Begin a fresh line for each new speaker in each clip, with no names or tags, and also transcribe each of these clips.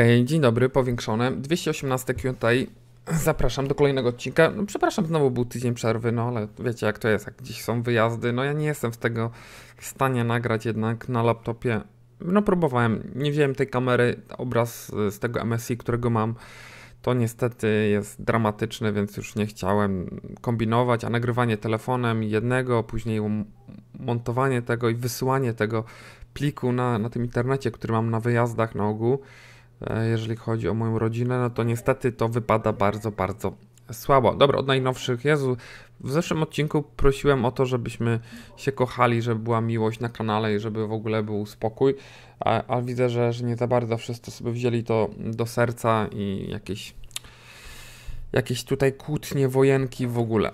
Okej, okay, dzień dobry, powiększone. 218 QT. Zapraszam do kolejnego odcinka. No, przepraszam, znowu był tydzień przerwy, no ale wiecie jak to jest, jak gdzieś są wyjazdy. No ja nie jestem w tego w stanie nagrać jednak na laptopie. No próbowałem, nie wziąłem tej kamery, obraz y, z tego MSI, którego mam. To niestety jest dramatyczne, więc już nie chciałem kombinować, a nagrywanie telefonem jednego, później montowanie tego i wysyłanie tego pliku na, na tym internecie, który mam na wyjazdach na ogół E, jeżeli chodzi o moją rodzinę, no to niestety to wypada bardzo, bardzo słabo. Dobra, od najnowszych. Jezu, w zeszłym odcinku prosiłem o to, żebyśmy się kochali, żeby była miłość na kanale i żeby w ogóle był spokój, a, widzę, że, że nie za bardzo wszyscy sobie wzięli to do serca i jakieś, jakieś tutaj kłótnie, wojenki w ogóle.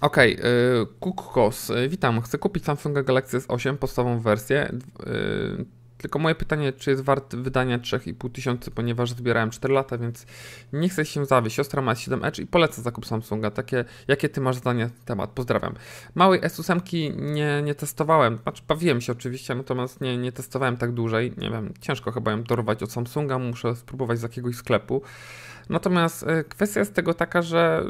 Okej, okay, yy, Kukos, witam. Chcę kupić Samsunga Galaxy S8, podstawową wersję. Yy, tylko moje pytanie, czy jest wart wydania 3,5 tysiąca, ponieważ zbierałem 4 lata, więc nie chcę się zawieść. Siostra ma 7 Edge i poleca zakup Samsunga. Takie, jakie ty masz zdanie na ten temat? Pozdrawiam. Małej S8 nie, nie testowałem, znaczy bawiłem się oczywiście, natomiast nie, nie testowałem tak dłużej. Nie wiem, ciężko chyba ją dorwać od Samsunga, muszę spróbować z jakiegoś sklepu. Natomiast y, kwestia jest tego taka, że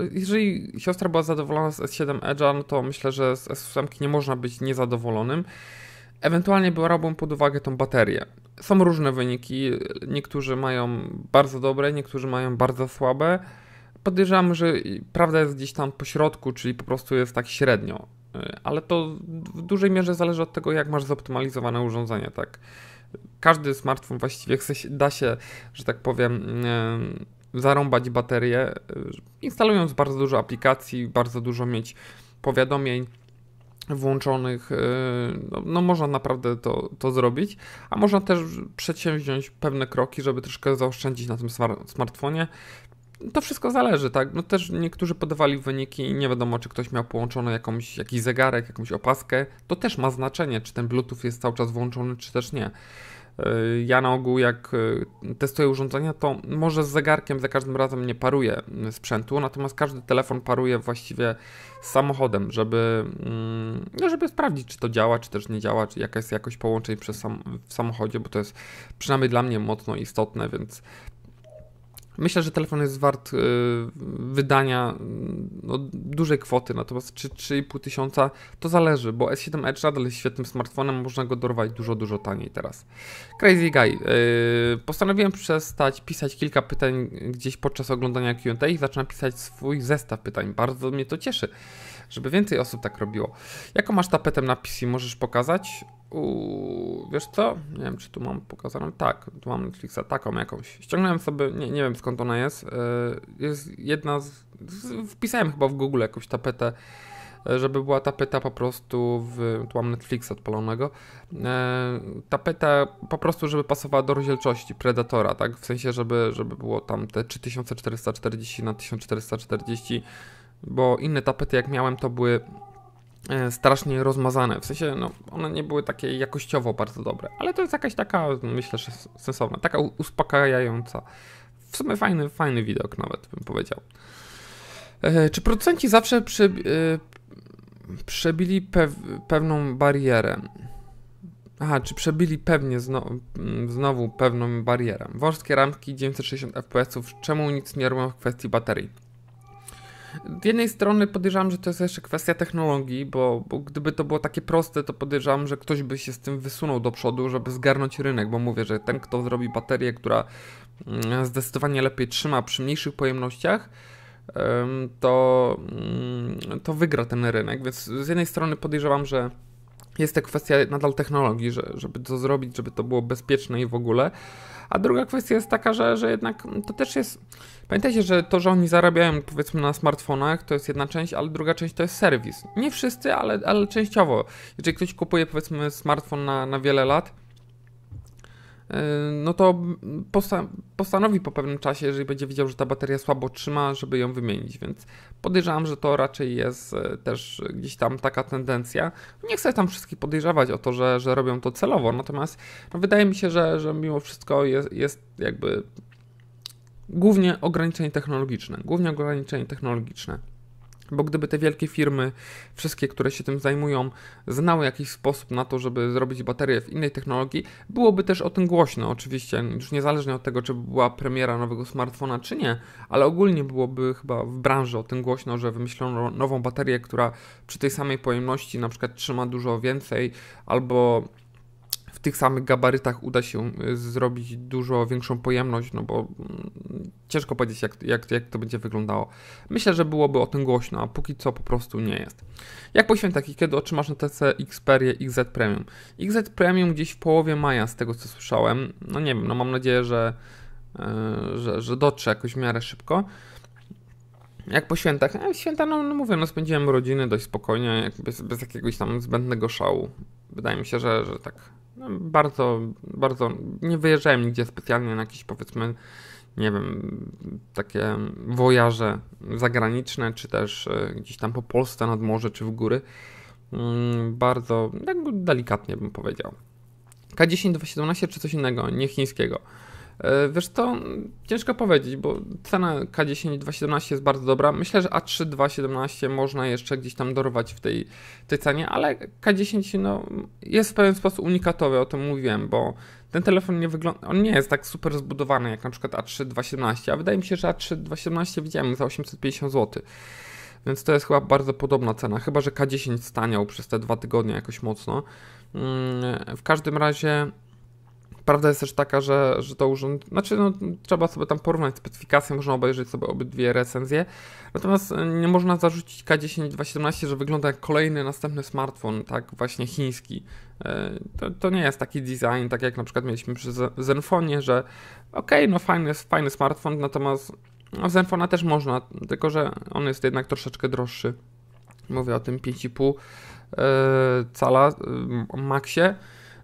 y, jeżeli siostra była zadowolona z S7 Edge'a, no to myślę, że z S8 nie można być niezadowolonym. Ewentualnie brałbym pod uwagę tą baterię. Są różne wyniki, niektórzy mają bardzo dobre, niektórzy mają bardzo słabe. Podejrzewam, że prawda jest gdzieś tam po środku, czyli po prostu jest tak średnio. Y, ale to w dużej mierze zależy od tego, jak masz zoptymalizowane urządzenie, tak? Każdy smartfon właściwie chce, da się, że tak powiem, y, zarąbać baterię, y, instalując bardzo dużo aplikacji, bardzo dużo mieć powiadomień włączonych, e, no, no, można naprawdę to, to zrobić, a można też przedsięwziąć pewne kroki, żeby troszkę zaoszczędzić na tym smartfonie. To wszystko zależy, tak? No też niektórzy podawali wyniki i nie wiadomo, czy ktoś miał połączony jakąś, jakiś zegarek, jakąś opaskę. To też ma znaczenie, czy ten Bluetooth jest cały czas włączony, czy też nie. Y, ja na ogół, jak y, testuję urządzenia, to może z zegarkiem za każdym razem nie paruję y, sprzętu, natomiast każdy telefon paruje właściwie z samochodem, żeby, mm, no żeby sprawdzić, czy to działa, czy też nie działa, czy jaka jest jakość połączeń przez sam, w samochodzie, bo to jest przynajmniej dla mnie mocno istotne, więc Myślę, że telefon jest wart y, wydania no, dużej kwoty, natomiast czy 3,5 tysiąca to zależy, bo S7 Edge nadal jest świetnym smartfonem, można go dorwać dużo, dużo taniej teraz. Crazy Guy. Y, postanowiłem przestać pisać kilka pytań gdzieś podczas oglądania Q&A i zacząłem pisać swój zestaw pytań. Bardzo mnie to cieszy, żeby więcej osób tak robiło. Jaką masz tapetę na PC, możesz pokazać? u wiesz co? Nie wiem, czy tu mam pokazaną. Tak, tu mam Netflixa, taką jakąś. Ściągnąłem sobie, nie, nie wiem skąd ona jest. E, jest jedna z, z, Wpisałem chyba w Google jakąś tapetę, e, żeby była tapeta po prostu w. Tu mam Netflixa odpalonego. E, tapeta po prostu, żeby pasowała do rozdzielczości Predatora, tak? W sensie, żeby, żeby było tam te 3440 na 1440 bo inne tapety jak miałem to były E, strasznie rozmazane. W sensie, no, one nie były takie jakościowo bardzo dobre, ale to jest jakaś taka, myślę, że sensowna, taka uspokajająca. W sumie fajny, fajny widok nawet, bym powiedział. E, czy producenci zawsze przy, e, przebili pew, pewną barierę? Aha, czy przebili pewnie znowu, mm, znowu pewną barierę? Wąskie ramki 960 fps, czemu nic nie robią w kwestii baterii? Z jednej strony podejrzewam, że to jest jeszcze kwestia technologii, bo, bo, gdyby to było takie proste, to podejrzewam, że ktoś by się z tym wysunął do przodu, żeby zgarnąć rynek, bo mówię, że ten, kto zrobi baterię, która mm, zdecydowanie lepiej trzyma przy mniejszych pojemnościach, to, mm, to wygra ten rynek. Więc z jednej strony podejrzewam, że jest to kwestia nadal technologii, że, żeby to zrobić, żeby to było bezpieczne i w ogóle. A druga kwestia jest taka, że, że jednak to też jest. Pamiętajcie, że to, że oni zarabiają powiedzmy na smartfonach, to jest jedna część, ale druga część to jest serwis. Nie wszyscy, ale, ale częściowo. Jeżeli ktoś kupuje powiedzmy smartfon na, na wiele lat, Yy, no to posta postanowi po pewnym czasie, jeżeli będzie widział, że ta bateria słabo trzyma, żeby ją wymienić, więc podejrzewam, że to raczej jest e, też gdzieś tam taka tendencja. Nie chcę tam wszystkich podejrzewać o to, że, że robią to celowo, natomiast no wydaje mi się, że, że mimo wszystko jest, jest jakby głównie ograniczenie technologiczne, głównie ograniczenie technologiczne. Bo gdyby te wielkie firmy, wszystkie, które się tym zajmują, znały jakiś sposób na to, żeby zrobić baterię w innej technologii, byłoby też o tym głośno, oczywiście, już niezależnie od tego, czy była premiera nowego smartfona, czy nie, ale ogólnie byłoby chyba w branży o tym głośno, że wymyślono nową baterię, która przy tej samej pojemności na przykład trzyma dużo więcej, albo tych samych gabarytach uda się y, zrobić dużo większą pojemność, no bo mm, ciężko powiedzieć, jak, jak, jak to będzie wyglądało. Myślę, że byłoby o tym głośno, a póki co po prostu nie jest. Jak po świętach i kiedy otrzymasz na TC Xperia XZ Premium? XZ Premium gdzieś w połowie maja, z tego co słyszałem. No nie wiem, no mam nadzieję, że, e, że, że dotrze jakoś w miarę szybko. Jak po świętach? E, święta, no, no mówię, no spędziłem rodziny dość spokojnie, bez, bez jakiegoś tam zbędnego szału. Wydaje mi się, że, że tak no, bardzo, bardzo, nie wyjeżdżałem nigdzie specjalnie na jakieś powiedzmy, nie wiem, takie wojaże zagraniczne, czy też e, gdzieś tam po Polsce, nad morze, czy w góry. Mm, bardzo delikatnie bym powiedział. K10 217 czy coś innego, nie chińskiego. E, wiesz to ciężko powiedzieć, bo cena K10 2.17 jest bardzo dobra. Myślę, że A3 2.17 można jeszcze gdzieś tam dorwać w tej, tej cenie, ale K10 no, jest w pewien sposób unikatowy, o tym mówiłem, bo ten telefon nie wygląda, on nie jest tak super zbudowany jak na przykład A3 2.17, a wydaje mi się, że A3 2.17 widziałem za 850 zł. Więc to jest chyba bardzo podobna cena, chyba że K10 staniał przez te dwa tygodnie jakoś mocno. Mm, w każdym razie Prawda jest też taka, że, że to urząd, znaczy no, trzeba sobie tam porównać specyfikację, można obejrzeć sobie obydwie recenzje, natomiast e, nie można zarzucić K10 217, że wygląda jak kolejny następny smartfon, tak właśnie chiński. E, to, to nie jest taki design, tak jak na przykład mieliśmy przy Zenfonie, że okej, okay, no fajny, fajny smartfon, natomiast no, Zenfona też można, tylko że on jest jednak troszeczkę droższy. Mówię o tym 5,5 e, cala maksie.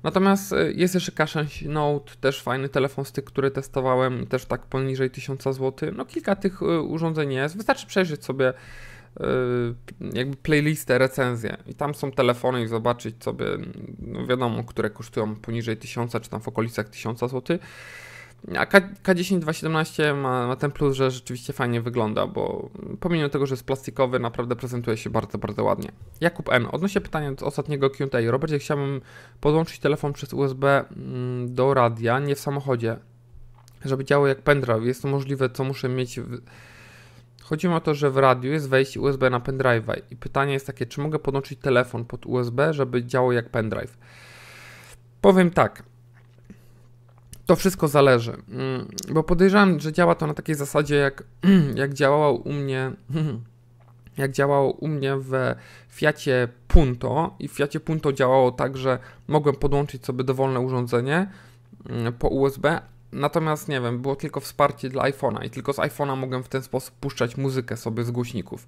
Natomiast y, jest jeszcze k Note, też fajny telefon z tych, który testowałem, też tak poniżej 1000 zł. No kilka tych y, urządzeń jest. Wystarczy przejrzeć sobie y, jakby playlistę, recenzję i tam są telefony i zobaczyć sobie, no wiadomo, które kosztują poniżej 1000 czy tam w okolicach 1000 zł. A K, K10 217 ma, ma, ten plus, że rzeczywiście fajnie wygląda, bo pomimo tego, że jest plastikowy, naprawdę prezentuje się bardzo, bardzo ładnie. Jakub N. Odnośnie pytania do ostatniego Q&A. Robercie, chciałbym podłączyć telefon przez USB mm, do radia, nie w samochodzie, żeby działał jak pendrive. Jest to możliwe, co muszę mieć... W... Chodzi o to, że w radiu jest wejście USB na pendrive'a i pytanie jest takie, czy mogę podłączyć telefon pod USB, żeby działał jak pendrive? Powiem tak, to wszystko zależy, mm, bo podejrzewam, że działa to na takiej zasadzie, jak, jak działało u mnie jak działało u mnie w Fiacie Punto i w Fiacie Punto działało tak, że mogłem podłączyć sobie dowolne urządzenie mm, po USB, Natomiast nie wiem, było tylko wsparcie dla iPhone'a i tylko z iPhone'a mogłem w ten sposób puszczać muzykę sobie z głośników.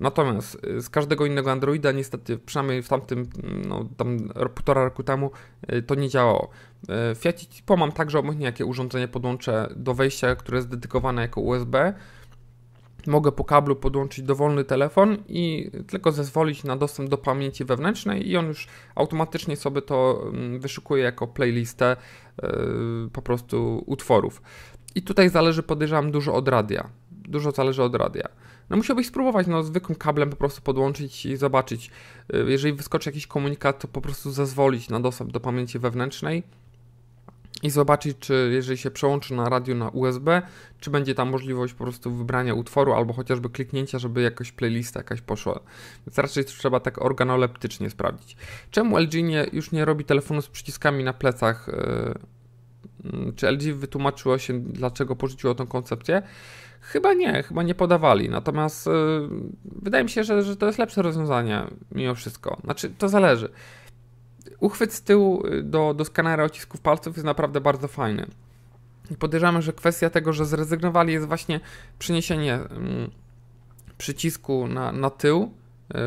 Natomiast y, z każdego innego Androida, niestety, przynajmniej w tamtym, mm, no tam półtora roku temu, y, to nie działało. Y, w Fiat Tipo mam także obojętnie jakie urządzenie podłączę do wejścia, które jest dedykowane jako USB, mogę po kablu podłączyć dowolny telefon i tylko zezwolić na dostęp do pamięci wewnętrznej i on już automatycznie sobie to mm, wyszukuje jako playlistę e, po prostu utworów. I tutaj zależy podejrzewam dużo od radia. Dużo zależy od radia. No musiałbyś spróbować no, zwykłym kablem po prostu podłączyć i zobaczyć. E, jeżeli wyskoczy jakiś komunikat, to po prostu zezwolić na dostęp do pamięci wewnętrznej i zobaczyć, czy jeżeli się przełączy na radio na USB, czy będzie tam możliwość po prostu wybrania utworu albo chociażby kliknięcia, żeby jakoś playlista jakaś poszła. Więc raczej trzeba tak organoleptycznie sprawdzić. Czemu LG nie, już nie robi telefonu z przyciskami na plecach? E, mm, czy LG wytłumaczyło się, dlaczego porzuciło tą koncepcję? Chyba nie, chyba nie podawali. Natomiast yy, wydaje mi się, że, że to jest lepsze rozwiązanie mimo wszystko. Znaczy, to zależy uchwyt z tyłu y, do, do skanera odcisków palców jest naprawdę bardzo fajny. I podejrzewam, że kwestia tego, że zrezygnowali jest właśnie przeniesienie mm, przycisku na, na tył,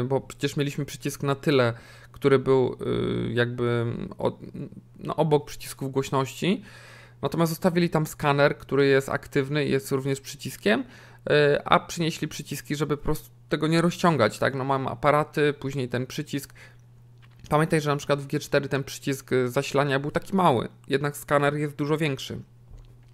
y, bo przecież mieliśmy przycisk na tyle, który był y, jakby mm, od, no, obok przycisków głośności. Natomiast zostawili tam skaner, który jest aktywny i jest również przyciskiem, a przynieśli przyciski, żeby po prostu tego nie rozciągać, tak? No mam aparaty, później ten przycisk, Pamiętaj, że na przykład w G4 ten przycisk y, zasilania był taki mały, jednak skaner jest dużo większy.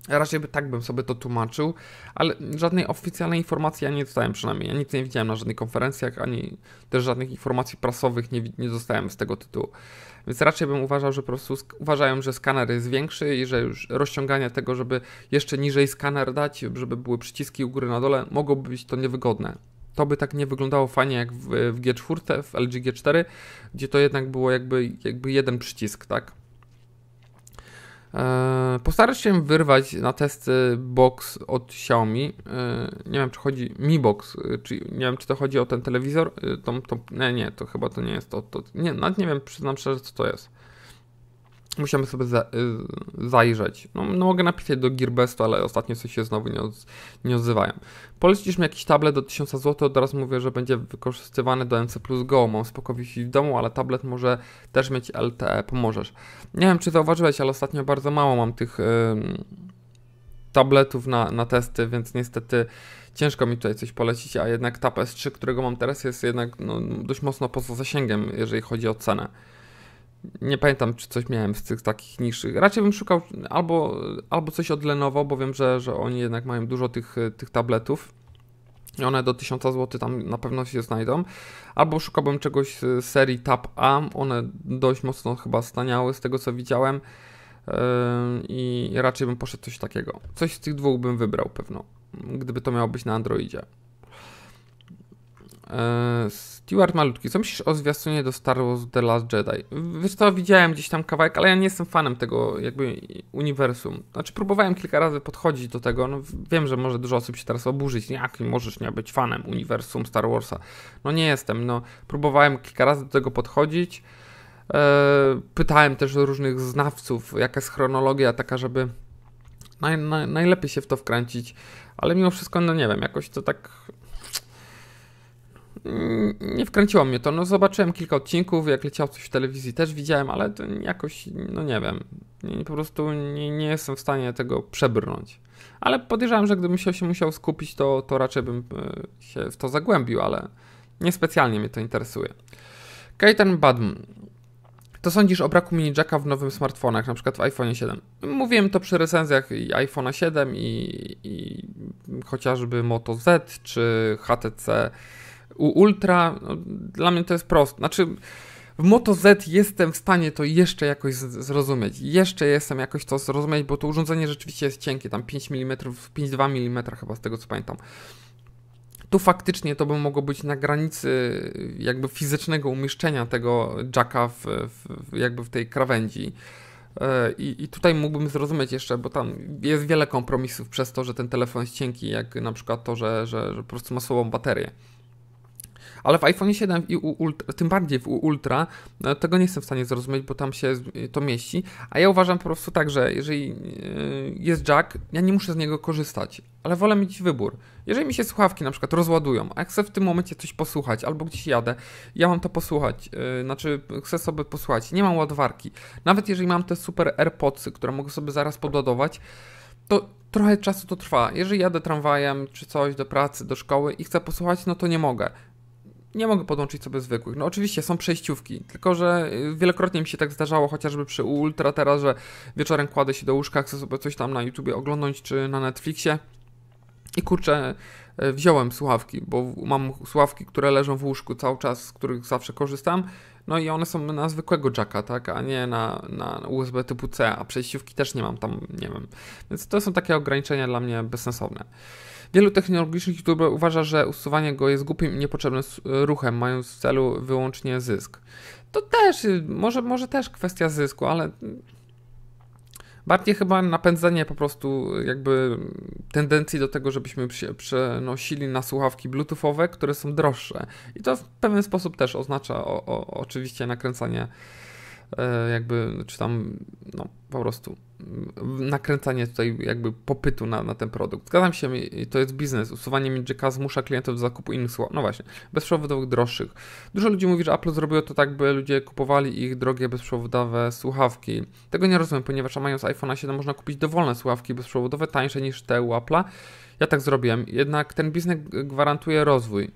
Raczej by tak bym sobie to tłumaczył, ale żadnej oficjalnej informacji ja nie dostałem przynajmniej. Ja nic nie widziałem na żadnych konferencjach, ani też żadnych informacji prasowych nie, nie dostałem z tego tytułu. Więc raczej bym uważał, że po prostu uważałem, że skaner jest większy i że już rozciąganie tego, żeby jeszcze niżej skaner dać, żeby były przyciski u góry na dole, mogłoby być to niewygodne to by tak nie wyglądało fajnie jak w, w G4, w LG G4, gdzie to jednak było jakby, jakby jeden przycisk, tak? Eee, się wyrwać na testy box od Xiaomi. Eee, nie wiem, czy chodzi Mi Box, e, czy nie wiem, czy to chodzi o ten telewizor. Eee, tą, tą, nie, nie, to chyba to nie jest to. to nie, nawet nie wiem, przyznam szczerze, co to jest. Musiałem sobie y, zajrzeć. No, no, mogę napisać do Gearbestu, ale ostatnio coś się znowu nie, od, nie odzywają. Polecisz mi jakiś tablet do 1000 zł, od razu mówię, że będzie wykorzystywany do MC Plus Go. Mam spokojnie w domu, ale tablet może też mieć LTE, pomożesz. Nie wiem, czy zauważyłeś, ale ostatnio bardzo mało mam tych tabletów na, na testy, więc niestety ciężko mi tutaj coś polecić, a jednak s 3, którego mam teraz, jest jednak no, dość mocno poza zasięgiem, jeżeli chodzi o cenę. Nie pamiętam, czy coś miałem z tych takich niższych. Raczej bym szukał albo, albo coś od Lenovo, bo wiem, że, że oni jednak mają dużo tych, tych tabletów. I one do 1000 zł tam na pewno się znajdą. Albo szukałbym czegoś z serii Tab A. One dość mocno chyba staniały z tego co widziałem. Yy, I raczej bym poszedł coś takiego. Coś z tych dwóch bym wybrał pewno, gdyby to miało być na Androidzie. E, Stewart malutki, co myślisz o zwiastunie do Star Wars The Last Jedi? Wiesz co, widziałem gdzieś tam kawałek, ale ja nie jestem fanem tego jakby uniwersum. Znaczy próbowałem kilka razy podchodzić do tego, no wiem, że może dużo osób się teraz oburzyć, jak możesz nie być fanem uniwersum Star Warsa. No nie jestem, no próbowałem kilka razy do tego podchodzić. E, pytałem też różnych znawców, jaka jest chronologia taka, żeby naj, naj, najlepiej się w to wkręcić, ale mimo wszystko, no nie wiem, jakoś to tak Mm, nie wkręciło mnie to. No, zobaczyłem kilka odcinków, jak leciał coś w telewizji też widziałem, ale to jakoś, no nie wiem, po prostu nie, nie jestem w stanie tego przebrnąć. Ale podejrzewam, że gdybym się, się musiał skupić, to, to raczej bym e, się w to zagłębił, ale niespecjalnie mnie to interesuje. Keitan Badm. To sądzisz o braku mini jacka w nowym smartfonach, na przykład w iPhone 7? Mówiłem to przy recenzjach i iPhone'a 7 i, i chociażby Moto Z czy HTC u Ultra, no, dla mnie to jest proste. Znaczy, w Moto Z jestem w stanie to jeszcze jakoś zrozumieć. Jeszcze jestem jakoś to zrozumieć, bo to urządzenie rzeczywiście jest cienkie, tam 5 mm, 5,2 mm chyba z tego co pamiętam. Tu faktycznie to by mogło być na granicy y, jakby fizycznego umieszczenia tego jacka w, w jakby w tej krawędzi. E, I, I, tutaj mógłbym zrozumieć jeszcze, bo tam jest wiele kompromisów przez to, że ten telefon jest cienki, jak na przykład to, że, że, że po prostu ma słabą baterię. Ale w iPhone 7 i Ultra, tym bardziej w Ultra, no, tego nie jestem w stanie zrozumieć, bo tam się to mieści. A ja uważam po prostu tak, że jeżeli e, jest jack, ja nie muszę z niego korzystać, ale wolę mieć wybór. Jeżeli mi się słuchawki na przykład rozładują, a chcę w tym momencie coś posłuchać, albo gdzieś jadę, ja mam to posłuchać, yy, znaczy chcę sobie posłuchać, nie mam ładowarki. Nawet jeżeli mam te super AirPodsy, które mogę sobie zaraz podładować, to trochę czasu to trwa. Jeżeli jadę tramwajem czy coś do pracy, do szkoły i chcę posłuchać, no to nie mogę nie mogę podłączyć sobie zwykłych. No oczywiście są przejściówki, tylko że y, wielokrotnie mi się tak zdarzało, chociażby przy Ultra teraz, że wieczorem kładę się do łóżka, chcę sobie coś tam na YouTubie oglądnąć czy na Netflixie i kurczę, y, wziąłem słuchawki, bo mam słuchawki, które leżą w łóżku cały czas, z których zawsze korzystam no i one są na zwykłego jacka, tak, a nie na, na USB typu C, a przejściówki też nie mam tam, nie wiem. Więc to są takie ograniczenia dla mnie bezsensowne. Wielu technologicznych youtuberów uważa, że usuwanie go jest głupim i niepotrzebnym ruchem, mając w celu wyłącznie zysk. To też, y, może, może też kwestia zysku, ale Bardziej chyba napędzenie po prostu jakby tendencji do tego, żebyśmy się przenosili na słuchawki bluetoothowe, które są droższe. I to w pewien sposób też oznacza o, o, oczywiście nakręcanie E, jakby, czy tam, no po prostu nakręcanie tutaj jakby popytu na, na ten produkt. Zgadzam się, to jest biznes. Usuwanie midjacka zmusza klientów do zakupu innych słów. No właśnie, bezprzewodowych droższych. Dużo ludzi mówi, że Apple zrobiło to tak, by ludzie kupowali ich drogie bezprzewodowe słuchawki. Tego nie rozumiem, ponieważ mając iPhone 7 można kupić dowolne słuchawki bezprzewodowe tańsze niż te u Apple'a. Ja tak zrobiłem, jednak ten biznes gwarantuje rozwój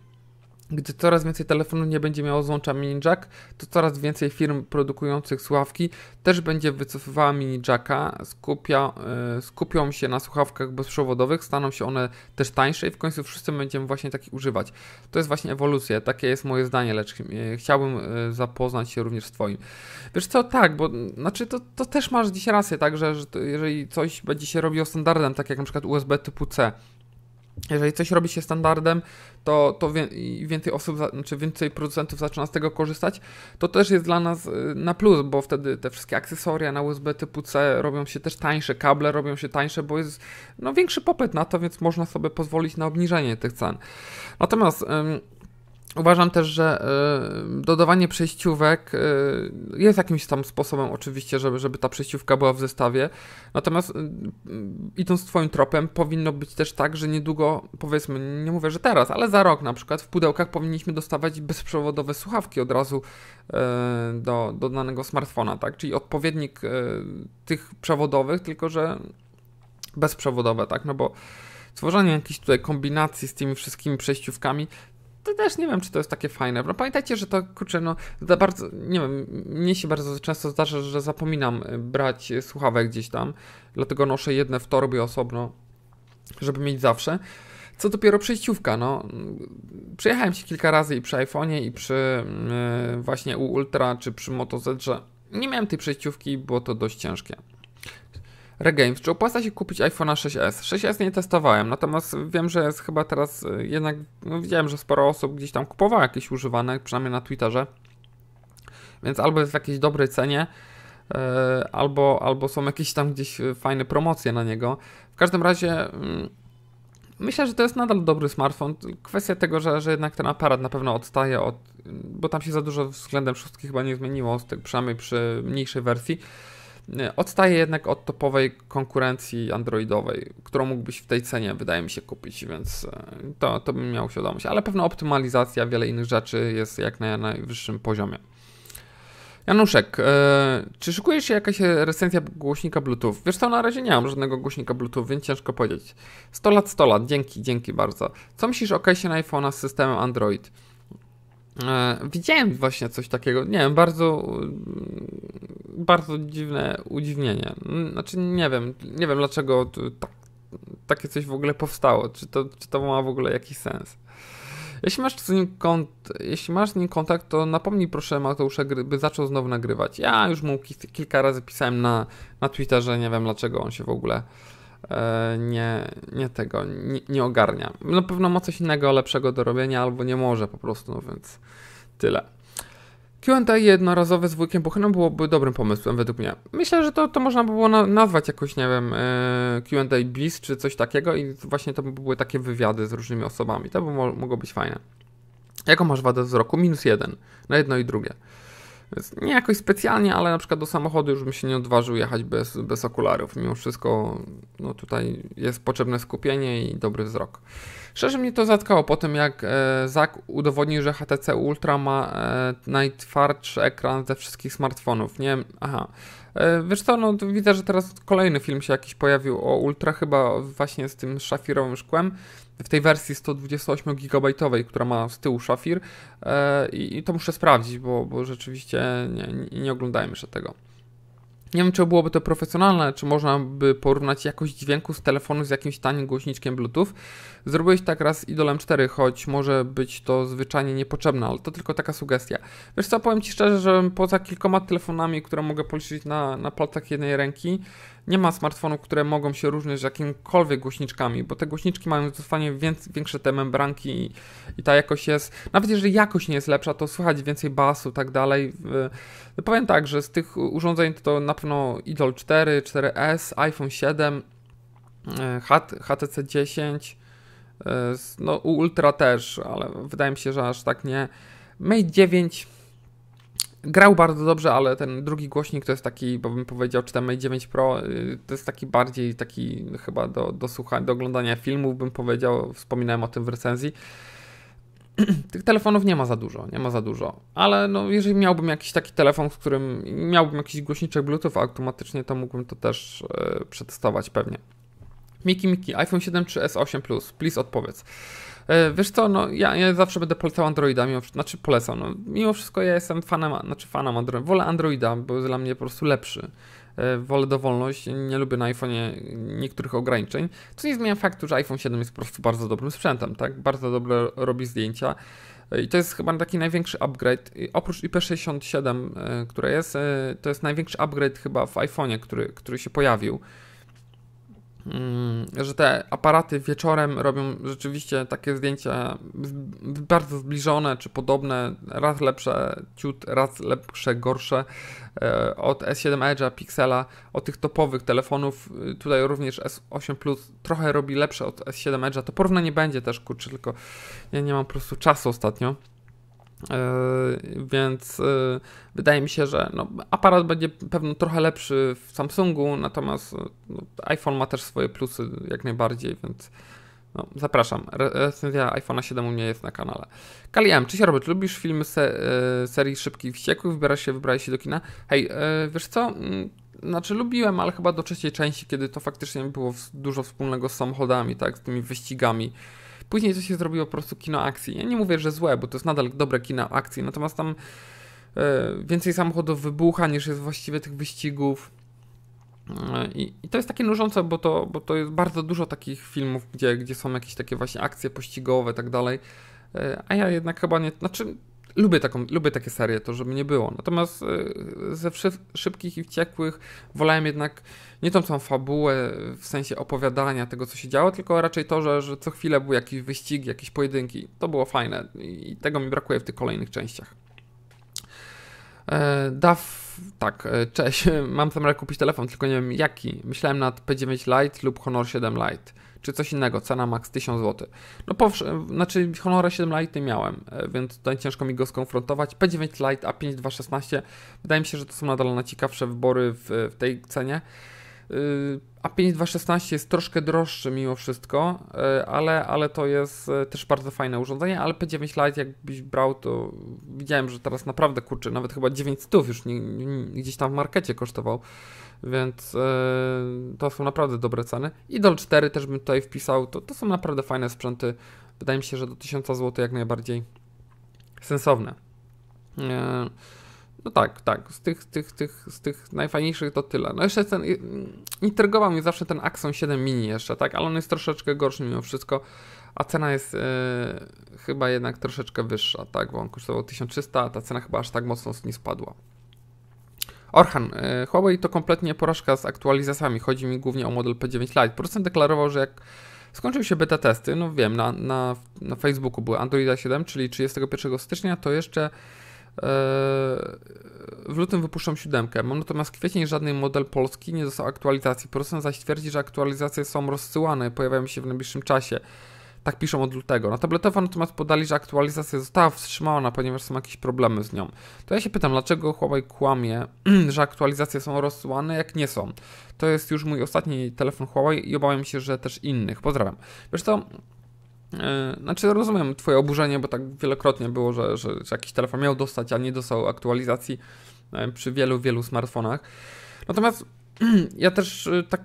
gdy coraz więcej telefonów nie będzie miało złącza mini jack, to coraz więcej firm produkujących słuchawki też będzie wycofywała mini jacka, skupia, yy, skupią się na słuchawkach bezprzewodowych, staną się one też tańsze i w końcu wszyscy będziemy właśnie takich używać. To jest właśnie ewolucja, takie jest moje zdanie, lecz yy, chciałbym yy, zapoznać się również z Twoim. Wiesz co, tak, bo znaczy to, to też masz dziś rację, tak, że, że to, jeżeli coś będzie się robiło standardem, tak jak na przykład USB typu C, jeżeli coś robi się standardem, to, to więcej osób, znaczy więcej producentów zaczyna z tego korzystać, to też jest dla nas y, na plus, bo wtedy te wszystkie akcesoria na USB typu C robią się też tańsze, kable robią się tańsze, bo jest no, większy popyt na to, więc można sobie pozwolić na obniżenie tych cen. Natomiast Uważam też, że e, dodawanie przejściówek e, jest jakimś tam sposobem, oczywiście, żeby, żeby ta przejściówka była w zestawie. Natomiast e, idąc Twoim tropem, powinno być też tak, że niedługo, powiedzmy, nie mówię, że teraz, ale za rok na przykład, w pudełkach powinniśmy dostawać bezprzewodowe słuchawki od razu do, do danego smartfona, tak? Czyli odpowiednik tych przewodowych, tylko że bezprzewodowe, tak? No bo tworzenie jakiejś tutaj kombinacji z tymi wszystkimi przejściówkami to też nie wiem, czy to jest takie fajne. No, pamiętajcie, że to kurczę, no bardzo, nie wiem, mnie się bardzo często zdarza, że zapominam y, brać słuchawek gdzieś tam, dlatego noszę jedne w torbie osobno, żeby mieć zawsze. Co dopiero przejściówka, no. Przejechałem się kilka razy i przy iPhone'ie i przy yy, właśnie U Ultra czy przy Moto Z, że nie miałem tej przejściówki, było to dość ciężkie. Regames, czy opłaca się kupić iPhone'a 6s? 6s nie testowałem, natomiast wiem, że jest chyba teraz e, jednak, no widziałem, że sporo osób gdzieś tam kupowała jakieś używane, przynajmniej na Twitterze, więc albo jest w jakiejś dobrej cenie, e, albo, albo są jakieś tam gdzieś e, fajne promocje na niego. W każdym razie mm, myślę, że to jest nadal dobry smartfon. Kwestia tego, że, że jednak ten aparat na pewno odstaje od, bo tam się za dużo względem wszystkich chyba nie zmieniło, przynajmniej przy mniejszej wersji odstaje jednak od topowej konkurencji androidowej, którą mógłbyś w tej cenie, wydaje mi się, kupić, więc e, to, to bym miał świadomość. Ale pewna optymalizacja, wiele innych rzeczy jest jak na najwyższym poziomie. Januszek, e, czy szukujesz się jakaś recenzja głośnika Bluetooth? Wiesz co, na razie nie mam żadnego głośnika Bluetooth, więc ciężko powiedzieć. 100 lat, 100 lat, dzięki, dzięki bardzo. Co myślisz o case'ie na iPhone'a z systemem Android? E, widziałem właśnie coś takiego. Nie wiem, bardzo bardzo dziwne udziwnienie. Znaczy nie wiem, nie wiem dlaczego tak, takie coś w ogóle powstało. Czy to, czy to ma w ogóle jakiś sens? Jeśli masz, z nim kont- jeśli masz z nim kontakt, to napomnij proszę Mateusza, by zaczął znowu nagrywać. Ja już mu kilka razy pisałem na, na Twitterze, nie wiem dlaczego on się w ogóle E, nie, nie tego, nie, nie ogarnia. Na pewno ma coś innego, lepszego do robienia, albo nie może po prostu, no więc tyle. Q&A jednorazowe z wujkiem Buchanem byłoby dobrym pomysłem według mnie. Myślę, że to, to można by było nazwać jakoś, nie wiem, e, Q&A Bliss czy coś takiego i właśnie to by były takie wywiady z różnymi osobami. To by mo mogło być fajne. Jaką masz wadę wzroku? Minus jeden. Na jedno i drugie. Więc nie jakoś specjalnie, ale na przykład do samochodu już bym się nie odważył jechać bez, bez okularów. Mimo wszystko no tutaj jest potrzebne skupienie i dobry wzrok. Szczerze mnie to zatkało po tym, jak e, Zak udowodnił, że HTC Ultra ma e, najtwardszy ekran ze wszystkich smartfonów. Nie wiem, aha. E, wiesz co, no widzę, że teraz kolejny film się jakiś pojawił o Ultra, chyba właśnie z tym szafirowym szkłem w tej wersji 128GB, która ma z tyłu szafir e, i to muszę sprawdzić, bo, bo rzeczywiście nie, nie oglądałem jeszcze tego. Nie wiem, czy byłoby to profesjonalne, czy można by porównać jakość dźwięku z telefonu z jakimś tanim głośniczkiem Bluetooth. Zrobiłeś tak raz Idolem 4, choć może być to zwyczajnie niepotrzebne, ale to tylko taka sugestia. Wiesz co, powiem Ci szczerze, że poza kilkoma telefonami, które mogę policzyć na, na palcach jednej ręki, nie ma smartfonów, które mogą się różnić z jakimkolwiek głośniczkami, bo te głośniczki mają zdecydowanie większe te membranki i, i, ta jakość jest, nawet jeżeli jakość nie jest lepsza, to słychać więcej basu i tak dalej. No powiem tak, że z tych urządzeń to na pewno Idol 4, 4S, iPhone 7, HTC 10, no Ultra też, ale wydaje mi się, że aż tak nie. Mate 9 grał bardzo dobrze, ale ten drugi głośnik to jest taki, bo bym powiedział, czy ten Mate 9 Pro y, to jest taki bardziej taki chyba do, do słuchania, do oglądania filmów bym powiedział, wspominałem o tym w recenzji. Tych telefonów nie ma za dużo, nie ma za dużo, ale no, jeżeli miałbym jakiś taki telefon, w którym miałbym jakiś głośniczek Bluetooth automatycznie, to mógłbym to też yy, przetestować pewnie. Miki, Miki, iPhone 7 czy S8 Plus? Please odpowiedz. E, wiesz co, no ja, ja zawsze będę polecał Androida, mimo, znaczy polecam, no, mimo wszystko ja jestem fanem, znaczy fanem Androida, wolę Androida, bo jest dla mnie po prostu lepszy. E, wolę dowolność, nie lubię na iPhone'ie niektórych ograniczeń, co nie zmienia faktu, że iPhone 7 jest po prostu bardzo dobrym sprzętem, tak? Bardzo dobre robi zdjęcia. E, I to jest chyba taki największy upgrade. Oprócz IP67, które jest, to jest największy upgrade chyba w iPhone'ie, który, który się pojawił. Mm, że te aparaty wieczorem robią rzeczywiście takie zdjęcia bardzo zbliżone czy podobne, raz lepsze ciut, raz lepsze, gorsze e, od S7 Edge'a, Pixela, od tych topowych telefonów. Y, tutaj również S8 Plus trochę robi lepsze od S7 Edge'a. To porównanie będzie też, kurczę, tylko ja nie mam po prostu czasu ostatnio. Yy, więc yy, wydaje mi się, że no, aparat będzie pewno trochę lepszy w Samsungu, natomiast no, iPhone ma też swoje plusy jak najbardziej, więc no, zapraszam. Recenzja iPhone'a 7 u mnie jest na kanale. Kali M, czy się Robert, lubisz filmy se, yy, serii Szybki i Wściekły? Wybierasz się, wybrałeś się do kina? Hej, wiesz co? Mm, znaczy lubiłem, ale chyba do trzeciej części, kiedy to faktycznie było dużo wspólnego z samochodami, tak, z tymi wyścigami. Później to się zrobiło po prostu kino akcji. Ja nie mówię, że złe, bo to jest nadal dobre kino akcji, natomiast tam e, więcej samochodów wybucha niż jest właściwie tych wyścigów. E, I, I, to jest takie nużące, bo to, bo to jest bardzo dużo takich filmów, gdzie, gdzie są jakieś takie właśnie akcje pościgowe, tak dalej. E, a ja jednak chyba nie. Znaczy, Lubię, taką, lubię takie serie, to żeby nie było. Natomiast e, ze szybkich i wściekłych wolałem jednak nie tą samą fabułę w sensie opowiadania tego, co się działo, tylko raczej to, że, że co chwilę był jakiś wyścig, jakieś pojedynki. To było fajne i tego mi brakuje w tych kolejnych częściach. E, DAF, tak, e, cześć, mam zamiar kupić telefon, tylko nie wiem jaki. Myślałem nad P9 Lite lub Honor 7 Lite czy coś innego, cena max 1000 zł. No powsze, znaczy Honora 7 Lite miałem, e, więc tutaj ciężko mi go skonfrontować. P9 Lite A5 216, wydaje mi się, że to są nadal najciekawsze wybory w, e, w tej cenie. E, A5 216 jest troszkę droższy mimo wszystko, ale, ale to jest też bardzo fajne urządzenie, ale P9 Lite jakbyś brał, to widziałem, że teraz naprawdę kurczy, nawet chyba 900 już nie, nie, gdzieś tam w markecie kosztował więc yy, to są naprawdę dobre ceny. Idol 4 też bym tutaj wpisał, to, to są naprawdę fajne sprzęty. Wydaje mi się, że do 1000 zł jak najbardziej sensowne. Yy, no tak, tak, z tych, tych, tych, z tych najfajniejszych to tyle. No jeszcze ten, intrygował mnie zawsze ten Axon 7 mini jeszcze, tak, ale on jest troszeczkę gorszy mimo wszystko, a cena jest yy, chyba jednak troszeczkę wyższa, tak, bo on kosztował 1300, a ta cena chyba aż tak mocno nie spadła. Orhan, e, Huawei to kompletnie porażka z aktualizacjami. Chodzi mi głównie o model P9 Lite. Producent deklarował, że jak skończył się beta testy, no wiem, na, na, na Facebooku były Androida 7, czyli 31 stycznia, to jeszcze e, w lutym wypuszczą siódemkę. Mam natomiast kwiecień żaden model polski nie dostał aktualizacji. Producent zaś twierdzi, że aktualizacje są rozsyłane, pojawiają się w najbliższym czasie. Tak piszą od lutego. Na tabletowo natomiast podali, że aktualizacja została wstrzymana, ponieważ są jakieś problemy z nią. To ja się pytam, dlaczego Huawei kłamie, że aktualizacje są rozsyłane, jak nie są. To jest już mój ostatni telefon Huawei i obawiam się, że też innych. Pozdrawiam. Wiesz to e, znaczy rozumiem twoje oburzenie, bo tak wielokrotnie było, że, że, że jakiś telefon miał dostać, a nie dostał aktualizacji e, przy wielu, wielu smartfonach. Natomiast ja też e, tak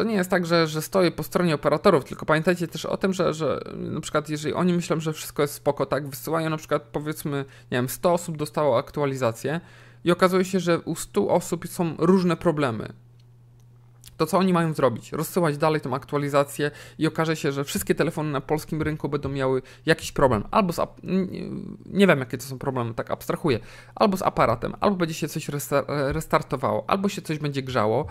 to nie jest tak, że, że stoję po stronie operatorów, tylko pamiętajcie też o tym, że, że na przykład jeżeli oni myślą, że wszystko jest spoko, tak, wysyłają na przykład powiedzmy, nie wiem, 100 osób dostało aktualizację i okazuje się, że u 100 osób są różne problemy to co oni mają zrobić? Rozsyłać dalej tą aktualizację i okaże się, że wszystkie telefony na polskim rynku będą miały jakiś problem. Albo z, nie wiem jakie to są problemy, tak abstrahuję. Albo z aparatem, albo będzie się coś e, restartowało, albo się coś będzie grzało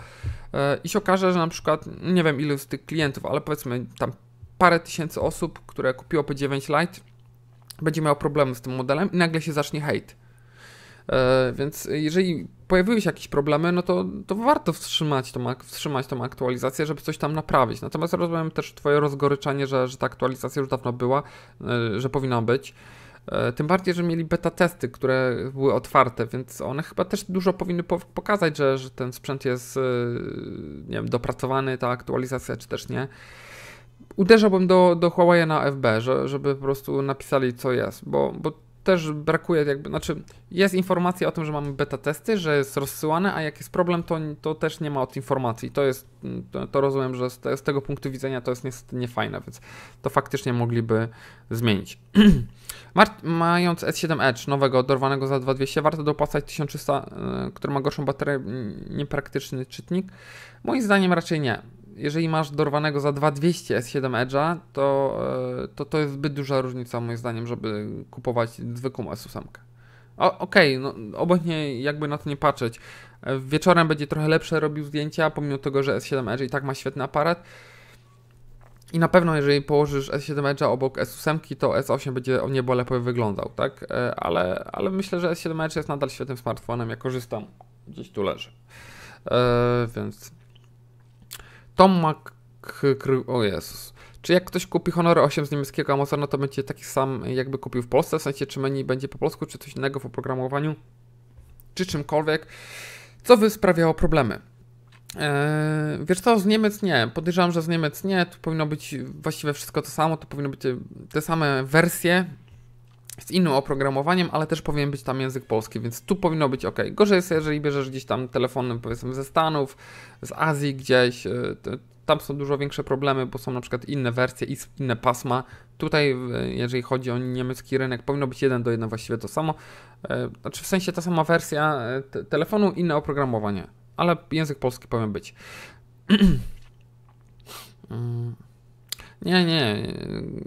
e, i się okaże, że na przykład, nie wiem ilu z tych klientów, ale powiedzmy tam parę tysięcy osób, które kupiło P9 Lite, będzie miało problemy z tym modelem i nagle się zacznie hate. E, więc jeżeli pojawiły się jakieś problemy, no to, to warto wstrzymać tą, wstrzymać tą aktualizację, żeby coś tam naprawić. Natomiast rozumiem też Twoje rozgoryczanie, że, że ta aktualizacja już dawno była, e, że powinna być. E, tym bardziej, że mieli beta testy, które były otwarte, więc one chyba też dużo powinny pokazać, że, że ten sprzęt jest nie wiem, dopracowany, ta aktualizacja, czy też nie. Uderzałbym do, do Huawei na FB, że, żeby po prostu napisali, co jest, bo, bo też brakuje jakby, znaczy jest informacja o tym, że mamy beta testy, że jest rozsyłane, a jak jest problem, to, to też nie ma od informacji. To jest, to, to rozumiem, że z, te, z, tego punktu widzenia to jest niestety niefajne, więc to faktycznie mogliby zmienić. Mając S7 Edge nowego, dorwanego za 2200, warto dopłacać 1300, e, który ma gorszą baterię, niepraktyczny czytnik? Moim zdaniem raczej nie jeżeli masz dorwanego za 2200 S7 Edge'a, to, e, to to jest zbyt duża różnica moim zdaniem, żeby kupować zwykłą S8. Okej, okay, no obojętnie jakby na to nie patrzeć. Wieczorem będzie trochę lepsze robił zdjęcia, pomimo tego, że S7 Edge i tak ma świetny aparat. I na pewno, jeżeli położysz S7 Edge'a obok S8, to S8 będzie o niebo lepiej wyglądał, tak? E, ale, ale myślę, że S7 Edge jest nadal świetnym smartfonem, ja korzystam. Gdzieś tu leży. E, więc Tom Mac... O Jezus. Czy jak ktoś kupi Honor 8 z niemieckiego Amazona, to będzie taki sam, jakby kupił w Polsce? W sensie, czy menu będzie po polsku, czy coś innego w oprogramowaniu, czy czymkolwiek, co by sprawiało problemy. Eee, wiesz co, z Niemiec nie. Podejrzewam, że z Niemiec nie. Tu powinno być właściwie wszystko to samo. To powinno być te same wersje z innym oprogramowaniem, ale też powinien być tam język polski, więc tu powinno być ok. Gorzej jest, jeżeli bierzesz gdzieś tam telefonem, powiedzmy ze Stanów, z Azji gdzieś, e, tam są dużo większe problemy, bo są na przykład inne wersje i inne pasma. Tutaj, jeżeli chodzi o niemiecki rynek, powinno być jeden do jeden właściwie to samo. E, znaczy w sensie ta sama wersja e, telefonu, inne oprogramowanie, ale język polski powinien być. Mm. Nie, nie,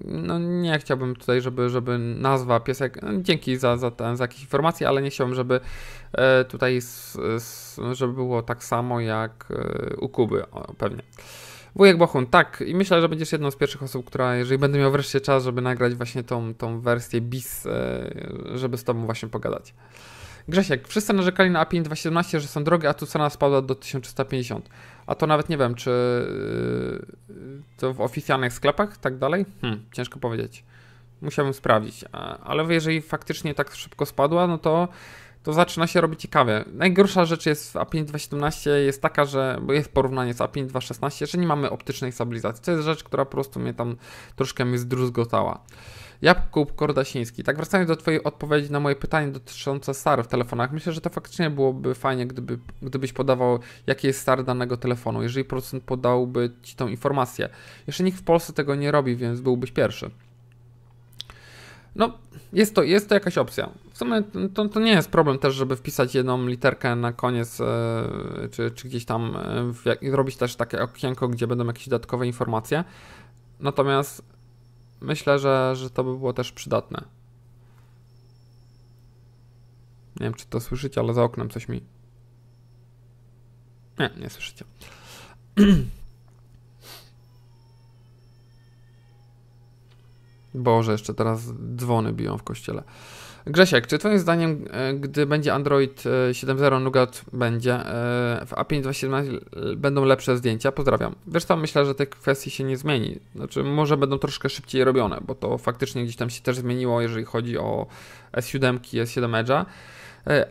no nie chciałbym tutaj, żeby, żeby nazwa piesek, no, dzięki za, za, ten, za jakieś informacje, ale nie chciałbym, żeby e, tutaj, s, s, żeby było tak samo jak e, u Kuby, o, pewnie. Wujek Bochun, tak, i myślę, że będziesz jedną z pierwszych osób, która, jeżeli będę miał wreszcie czas, żeby nagrać właśnie tą, tą wersję bis, e, żeby z tobą właśnie pogadać. Grzesiek, wszyscy narzekali na A5 2017, że są drogie, a tu cena spadła do 1350. A to nawet nie wiem, czy yy, to w oficjalnych sklepach, tak dalej? Hmm, ciężko powiedzieć. Musiałbym sprawdzić. Ale jeżeli faktycznie tak szybko spadła, no to, to zaczyna się robić ciekawie. Najgorsza rzecz jest w A5 2017, jest taka, że bo jest porównanie z A5 2016, że nie mamy optycznej stabilizacji. To jest rzecz, która po prostu mnie tam troszkę mi zdruzgotała. Jakub Kordasiński. Tak, wracając do Twojej odpowiedzi na moje pytanie dotyczące SAR w telefonach, myślę, że to faktycznie byłoby fajnie, gdyby, gdybyś podawał, jaki jest SAR danego telefonu, jeżeli producent podałby Ci tą informację. Jeszcze nikt w Polsce tego nie robi, więc byłbyś pierwszy. No, jest to, jest to jakaś opcja. W sumie to, to nie jest problem też, żeby wpisać jedną literkę na koniec, yy, czy, czy gdzieś tam yy, robić też takie okienko, gdzie będą jakieś dodatkowe informacje. Natomiast myślę, że, że to by było też przydatne. Nie wiem, czy to słyszycie, ale za oknem coś mi. Nie, nie słyszycie. Boże, jeszcze teraz dzwony biją w kościele. Grzesiek, czy twoim zdaniem, e, gdy będzie Android 7.0 e, Nougat będzie, e, w A5 będą lepsze zdjęcia? Pozdrawiam. Wiesz tam myślę, że tych kwestii się nie zmieni. Znaczy, może będą troszkę szybciej robione, bo to faktycznie gdzieś tam się też zmieniło, jeżeli chodzi o S7 i S7 Edge'a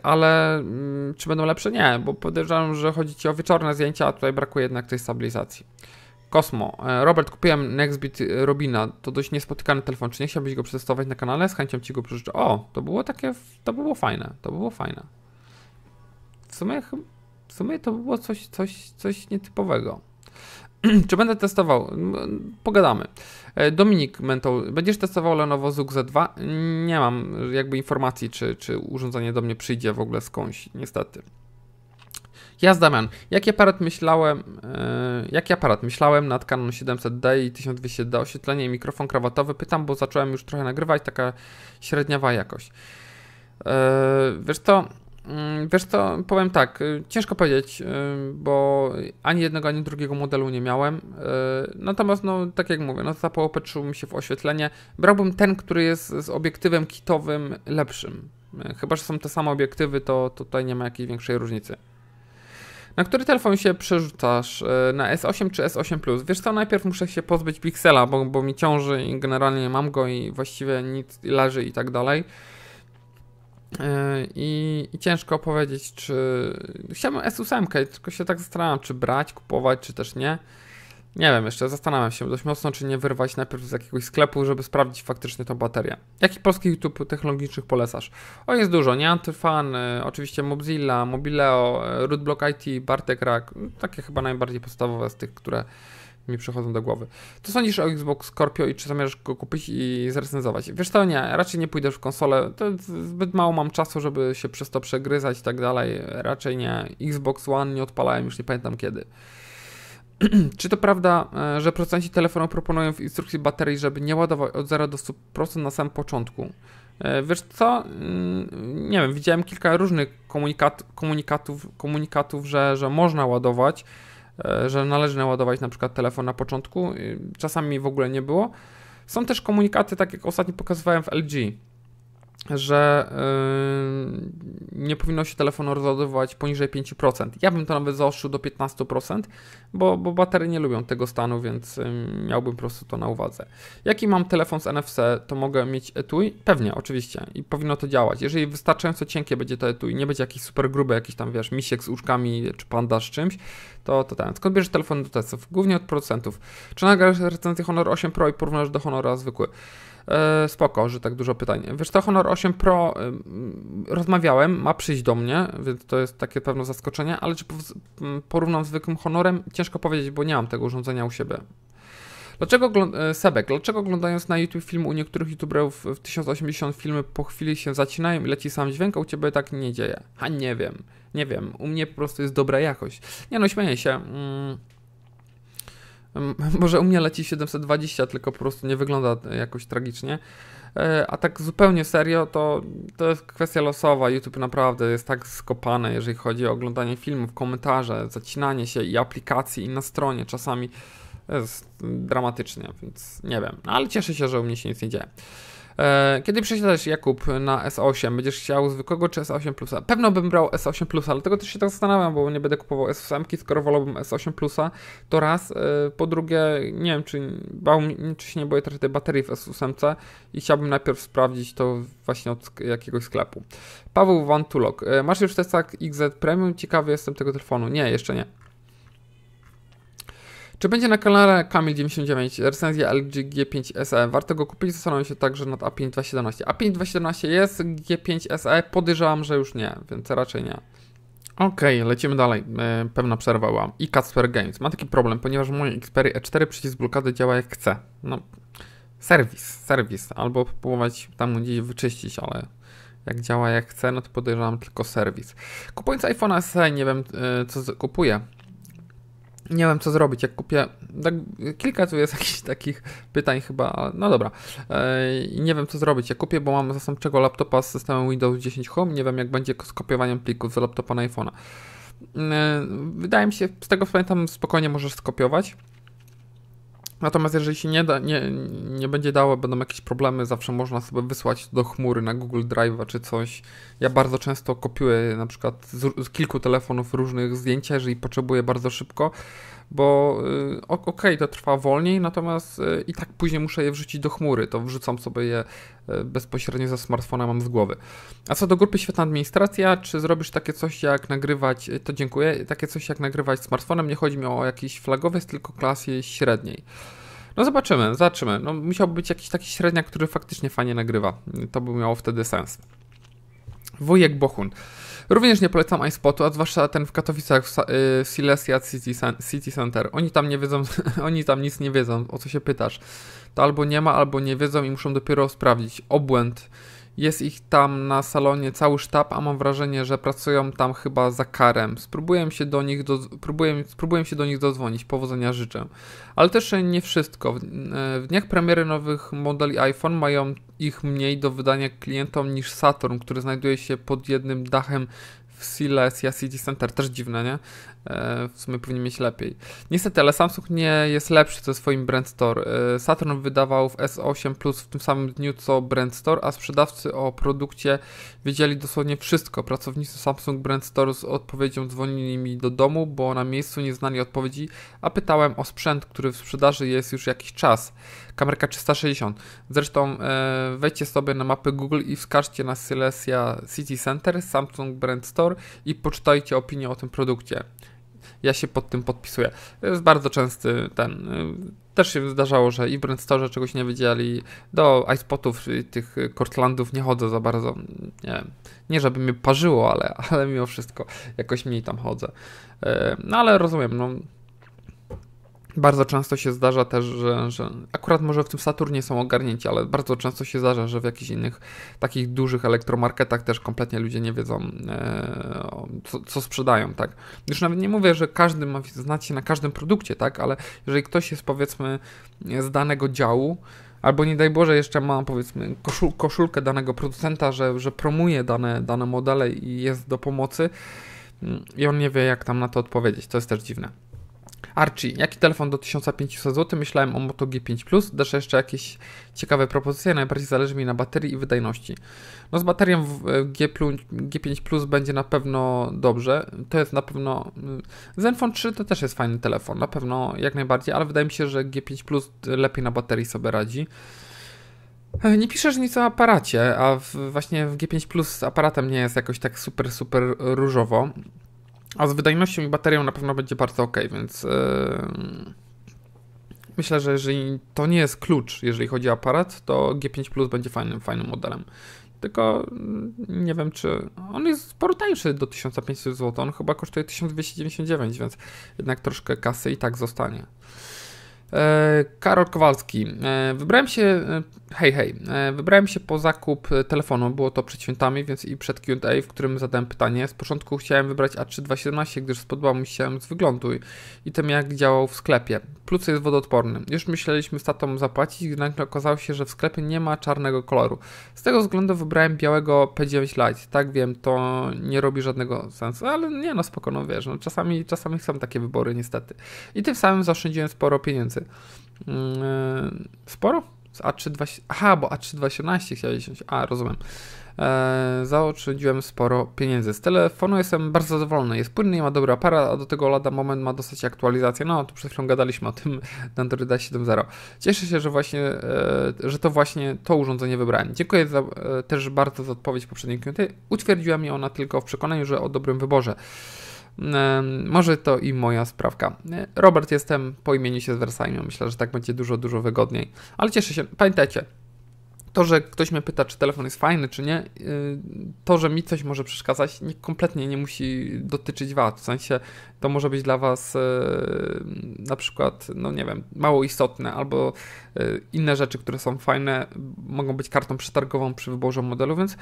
ale mm, czy będą lepsze? Nie, bo podejrzewam, że chodzi ci o wieczorne zdjęcia, a tutaj brakuje jednak tej stabilizacji. Kosmo. E, Robert, kupiłem Nextbit Robina. To dość niespotykany telefon. Czy nie chciałbyś go przetestować na kanale? Z chęcią ci go przeżyczę. O, to było takie, to było fajne. To było fajne. W sumie, w sumie to było coś, coś, coś nietypowego. Czy będę testował? Pogadamy. E, Dominik Mentol, będziesz testował Lenovo ZUK Z2? Nie mam jakby informacji, czy, czy urządzenie do mnie przyjdzie w ogóle skądś, niestety. Ja z Damian, jaki aparat myślałem, yy, jaki aparat myślałem nad Canon 700D i 1200D, oświetlenie i mikrofon krawatowy? Pytam, bo zacząłem już trochę nagrywać, taka średniawa jakość. Yy, wiesz to, yy, mm, wiesz to, powiem tak, e, ciężko powiedzieć, bo ani jednego, ani drugiego modelu nie miałem. natomiast, no, tak jak mówię, no, zapołopatrzył mi się w oświetlenie. Brałbym ten, który jest z obiektywem kitowym lepszym. Chyba, że są te same obiektywy, to tutaj nie ma jakiejś większej różnicy. Na który telefon się przerzucasz? E, na S8 czy S8 Plus? Wiesz co, najpierw muszę się pozbyć Pixela, bo, bo mi ciąży i generalnie nie mam go i właściwie nic leży i tak dalej. E, I, I, ciężko powiedzieć, czy. Chciałbym S8, tylko się tak zastanawiam, czy brać, kupować, czy też nie. Nie wiem, jeszcze zastanawiam się dość mocno, czy nie wyrwać najpierw z jakiegoś sklepu, żeby sprawdzić faktycznie tą baterię. Jakich polskich YouTube technologicznych polecasz? O, jest dużo, nie? Antyfan, y, oczywiście Mozilla, Mobileo, y, Rootblock IT, Bartek Rack, no, takie chyba najbardziej podstawowe z tych, które mi przychodzą do głowy. Co sądzisz o Xbox Scorpio i czy zamierzasz go kupić i zrecenzować? Wiesz to nie, raczej nie pójdę w konsolę, to zbyt mało mam czasu, żeby się przez to przegryzać i tak dalej, raczej nie. Xbox One nie odpalałem, już nie pamiętam kiedy. Czy to prawda, e, że producenci telefonu proponują w instrukcji baterii, żeby nie ładować od 0 do 100% na samym początku? E, wiesz co, mm, nie wiem, widziałem kilka różnych komunikat, komunikatów, komunikatów że, że można ładować, e, że należy naładować na przykład telefon na początku, czasami w ogóle nie było. Są też komunikaty, tak jak ostatnio pokazywałem w LG, że y, nie powinno się telefon rozładowywać poniżej 5%. Ja bym to nawet zaostrzył do 15%, bo, bo baterie nie lubią tego stanu, więc y, miałbym po prostu to na uwadze. Jaki mam telefon z NFC, to mogę mieć etui? Pewnie, oczywiście i powinno to działać. Jeżeli wystarczająco cienkie będzie to etui, nie będzie jakiś super gruby, jakiś tam wiesz, misiek z uszkami czy panda z czymś, to, to ten. Skąd bierzesz telefon do testów? Głównie od producentów. Czy nagrasz recenzję Honor 8 Pro i porównasz do Honora zwykły? E, spoko, że tak dużo pytań. Wiesz co, Honor 8 Pro rozmawiałem, ma przyjść do mnie, więc to jest takie pewne zaskoczenie, ale czy porównam z zwykłym Honorem? Ciężko powiedzieć, bo nie mam tego urządzenia u siebie. Dlaczego, e, Sebek, dlaczego oglądając na YouTube film u niektórych youtuberów w 1080 filmy po chwili się zacinają i leci sam dźwięk, a u ciebie tak nie dzieje? A nie wiem. Nie wiem. U mnie po prostu jest dobra jakość. Nie no, śmieję się. Mm. mm może u mnie leci 720, tylko po prostu nie wygląda jakoś tragicznie. E, a tak zupełnie serio, to, to jest kwestia losowa. YouTube naprawdę jest tak skopane, jeżeli chodzi o oglądanie filmów, komentarze, zacinanie się i aplikacji, i na stronie czasami. To jest dramatycznie, więc nie wiem. No, ale cieszę się, że u mnie się nic nie dzieje. E, kiedy przesiadasz Jakub na S8, będziesz chciał zwykłego czy S8 Plusa? Pewno bym brał S8 Plusa, ale tego też się tak zastanawiam, bo nie będę kupował S8, skoro wolałbym S8 Plusa, to raz. E, po drugie, nie wiem, czy, bał, czy się nie boję trochę tej baterii w S8 i chciałbym najpierw sprawdzić to właśnie od jakiegoś sklepu. Paweł Wantulok, e, masz już tak XZ Premium? Ciekawy jestem tego telefonu. Nie, jeszcze nie. Czy będzie na kanale Kamil99 recenzja LG G5 SE? Warto go kupić? Zastanawiam się także nad A5 A5 jest, G5 SE podejrzewam, że już nie, więc raczej nie. Okej, okay, lecimy dalej. E, pewna przerwa była. I Casper Games. Ma taki problem, ponieważ mój Xperia E4 przycisk blokady działa jak chce. No, serwis, serwis. Albo próbować tam gdzieś wyczyścić, ale jak działa jak chce, no to podejrzewam tylko serwis. Kupując iPhone SE, nie wiem e, co kupuję nie wiem co zrobić, jak kupię. Tak, kilka tu jest jakichś takich pytań chyba, ale no dobra. E, nie wiem co zrobić, jak kupię, bo mam zastępczego laptopa z systemem Windows 10 Home. Nie wiem jak będzie z kopiowaniem plików z laptopa na iPhone'a. E, wydaje mi się, z tego co pamiętam, spokojnie możesz skopiować. Natomiast jeżeli się nie, da, nie, nie będzie dało, będą jakieś problemy, zawsze można sobie wysłać do chmury na Google Drive'a czy coś. Ja bardzo często kopiuję na przykład z, z kilku telefonów różnych zdjęcia, jeżeli potrzebuję bardzo szybko, bo y, okej, okay, to trwa wolniej, natomiast y, i tak później muszę je wrzucić do chmury, to wrzucam sobie je E, bezpośrednio za smartfona mam z głowy. A co do grupy Świetna Administracja, czy zrobisz takie coś jak nagrywać, e, to dziękuję, takie coś jak nagrywać smartfonem, nie chodzi mi o jakiś flagowy, tylko klasie średniej. No zobaczymy, zobaczymy. No, musiałby być jakiś taki średnia, który faktycznie fajnie nagrywa. To by miało wtedy sens. Wujek Bohun. Również nie polecam iSpotu, a zwłaszcza ten w Katowicach, w, y, Silesia City, City Center. Oni tam nie wiedzą, oni tam nic nie wiedzą, o co się pytasz. To albo nie ma, albo nie wiedzą i muszą dopiero sprawdzić. Obłęd. Jest ich tam na salonie cały sztab, a mam wrażenie, że pracują tam chyba za karem. Spróbuję się do nich, do, próbuję, spróbuję się do nich dodzwonić. Powodzenia życzę. Ale też nie wszystko. W, w dniach premiery nowych modeli iPhone mają ich mniej do wydania klientom niż Saturn, który znajduje się pod jednym dachem w Silesia City Center. Też dziwne, nie? E, w sumie powinien mieć lepiej. Niestety, ale Samsung nie jest lepszy ze swoim Brand Store. E, Saturn wydawał w S8 Plus w tym samym dniu co Brand Store, a sprzedawcy o produkcie wiedzieli dosłownie wszystko. Pracownicy Samsung Brand Store z odpowiedzią dzwonili mi do domu, bo na miejscu nie znali odpowiedzi, a pytałem o sprzęt, który w sprzedaży jest już jakiś czas. Kamerka 360. Zresztą e, wejdźcie sobie na mapy Google i wskażcie na Silesia City Center, Samsung Brand Store i poczytajcie opinię o tym produkcie ja się pod tym podpisuję. To jest bardzo częsty ten. Y, też się zdarzało, że i w Brandstore czegoś nie wiedzieli, do iSpotów, tych Cortlandów nie chodzę za bardzo. Nie, nie żeby mnie parzyło, ale, ale mimo wszystko jakoś mniej tam chodzę. Y, no ale rozumiem, no bardzo często się zdarza też, że, że, akurat może w tym Saturnie są ogarnięci, ale bardzo często się zdarza, że w jakichś innych takich dużych elektromarketach też kompletnie ludzie nie wiedzą, e, co, co, sprzedają, tak. Już nawet nie mówię, że każdy ma znać się na każdym produkcie, tak, ale jeżeli ktoś jest powiedzmy z danego działu, albo nie daj Boże, jeszcze ma powiedzmy koszul, koszulkę danego producenta, że, że promuje dane, dane modele i jest do pomocy mm, i on nie wie, jak tam na to odpowiedzieć. To jest też dziwne. Archie, jaki telefon do 1500 zł? Myślałem o Moto G5 Plus. Dasz jeszcze jakieś ciekawe propozycje? Najbardziej zależy mi na baterii i wydajności. No z baterią w e, G5 Plus będzie na pewno dobrze. To jest na pewno... Mm, Zenfone 3 to też jest fajny telefon, na pewno jak najbardziej, ale wydaje mi się, że G5 Plus lepiej na baterii sobie radzi. E, nie piszesz nic o aparacie, a właśnie w G5 Plus z aparatem nie jest jakoś tak super, super różowo. A z wydajnością i baterią na pewno będzie bardzo ok, więc yy, myślę, że jeżeli to nie jest klucz, jeżeli chodzi o aparat, to G5 Plus będzie fajnym, fajnym modelem. Tylko mm, nie wiem, czy on jest sporo tańszy do 1500 zł. On chyba kosztuje 1299, więc jednak troszkę kasy i tak zostanie. E, Karol Kowalski. E, wybrałem się, e, hej, hej, wybrałem się po zakup telefonu, było to przed świętami, więc i przed Q&A, w którym zadałem pytanie. Z początku chciałem wybrać A3217, gdyż spodobał mi się z wyglądu i tym jak działał w sklepie. Plus jest wodoodporny. Już myśleliśmy z tatą zapłacić, gdy nagle okazało się, że w sklepie nie ma czarnego koloru. Z tego względu wybrałem białego P9 Lite. Tak wiem, to nie robi żadnego sensu, ale nie no, spoko, no wiesz, no, czasami, czasami są takie wybory niestety. I tym samym zaoszczędziłem sporo pieniędzy. Mm, e, sporo? Z A320. Aha, bo A318 chciałem wziąć. A, rozumiem. Eee, zaoszczędziłem sporo pieniędzy. Z telefonu jestem bardzo zadowolony. Jest płynny, ma dobra para, a do tego lada moment ma dostać aktualizację. No, tu przed chwilą gadaliśmy o tym na Androida 7.0. Cieszę się, że właśnie, e, że to właśnie to urządzenie wybrałem. Dziękuję za, e, też bardzo za odpowiedź poprzedniej klienty. Utwierdziła mi ona tylko w przekonaniu, że o dobrym wyborze. Może to i moja sprawka. Robert, jestem po imieniu się z Wersajmią. Myślę, że tak będzie dużo, dużo wygodniej. Ale cieszę się. Pamiętajcie, to, że ktoś mnie pyta, czy telefon jest fajny, czy nie, y, to, że mi coś może przeszkadzać, nie, kompletnie nie musi dotyczyć wad. W sensie to może być dla Was e, na przykład, no nie wiem, mało istotne, albo e, inne rzeczy, które są fajne, mogą być kartą przetargową przy wyborze modelu, więc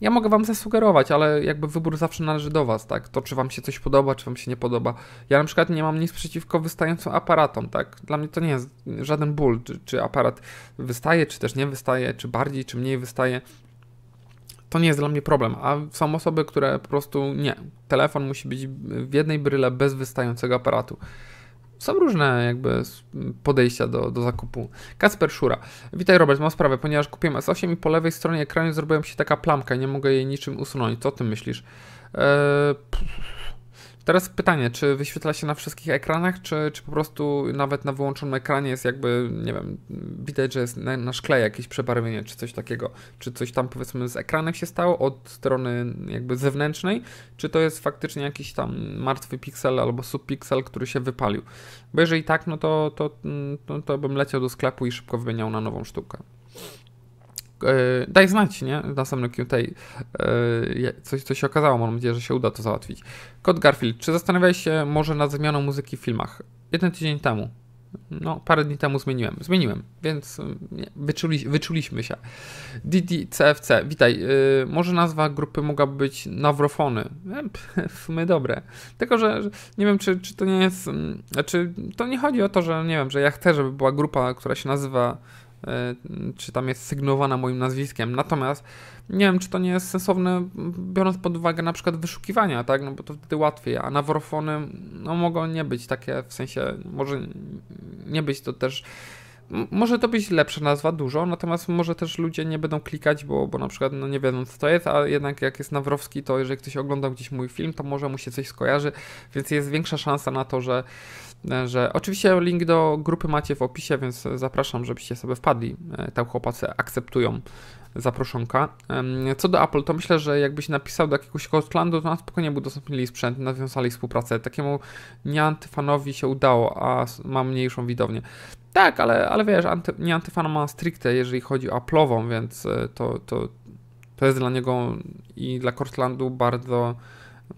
ja mogę Wam zasugerować, ale jakby wybór zawsze należy do Was, tak? To, czy Wam się coś podoba, czy Wam się nie podoba. Ja na przykład nie mam nic przeciwko wystającym aparatom, tak? Dla mnie to nie jest żaden ból, czy, czy aparat wystaje, czy też nie wystaje, czy bardziej, czy mniej wystaje to nie jest dla mnie problem, a są osoby, które po prostu nie. Telefon musi być w jednej bryle bez wystającego aparatu. Są różne jakby podejścia do, do zakupu. Kasper Szura. Witaj Robert, mam sprawę, ponieważ kupiłem S8 i po lewej stronie ekranu zrobiłem się taka plamka i nie mogę jej niczym usunąć. Co ty myślisz? Eee, Teraz pytanie, czy wyświetla się na wszystkich ekranach, czy, czy po prostu nawet na wyłączonym ekranie jest jakby, nie wiem, widać, że jest na, na szkle jakieś przebarwienie, czy coś takiego. Czy coś tam powiedzmy z ekranek się stało od strony jakby zewnętrznej, czy to jest faktycznie jakiś tam martwy piksel albo subpiksel, który się wypalił. Bo jeżeli tak, no to, to, mm, to, to bym leciał do sklepu i szybko wymieniał na nową sztukę. E, daj znać, nie? Na samym QT. E, coś, coś się okazało, mam nadzieję, że się uda to załatwić. Kod Garfield, czy zastanawiałeś się może nad zmianą muzyki w filmach? Jeden tydzień temu. No, parę dni temu zmieniłem. Zmieniłem, więc mm, wyczuli, wyczuliśmy się. DDCFC, witaj. Yy, może nazwa grupy mogłaby być Nawrofony. My dobre. Tylko, że nie wiem, czy, czy to nie jest. Mm, znaczy, to nie chodzi o to, że nie wiem, że ja chcę, żeby była grupa, która się nazywa E, czy tam jest sygnowana moim nazwiskiem. Natomiast nie wiem, czy to nie jest sensowne, biorąc pod uwagę na przykład wyszukiwania, tak? No bo to wtedy łatwiej, a naworofony no, mogą nie być takie, w sensie może nie być to też. Może to być lepsza nazwa dużo, natomiast może też ludzie nie będą klikać, bo, bo na przykład no, nie wiedzą co to jest, a jednak jak jest Nawrowski, to jeżeli ktoś oglądał gdzieś mój film, to może mu się coś skojarzy, więc jest większa szansa na to, że E, że oczywiście link do grupy macie w opisie, więc zapraszam, żebyście sobie wpadli. E, tam chłopacy akceptują zaproszonka. Co do Apple, to myślę, że jakbyś napisał do jakiegoś Kortlandu, to na spokojnie by udostępnili sprzęt, nawiązali współpracę. Takiemu nieantyfanowi się udało, a ma mniejszą widownię. Tak, ale, ale wiesz, anty, nie antyfan ma stricte, jeżeli chodzi o Apple'ową, więc e, to, to, to jest dla niego i dla Kortlandu bardzo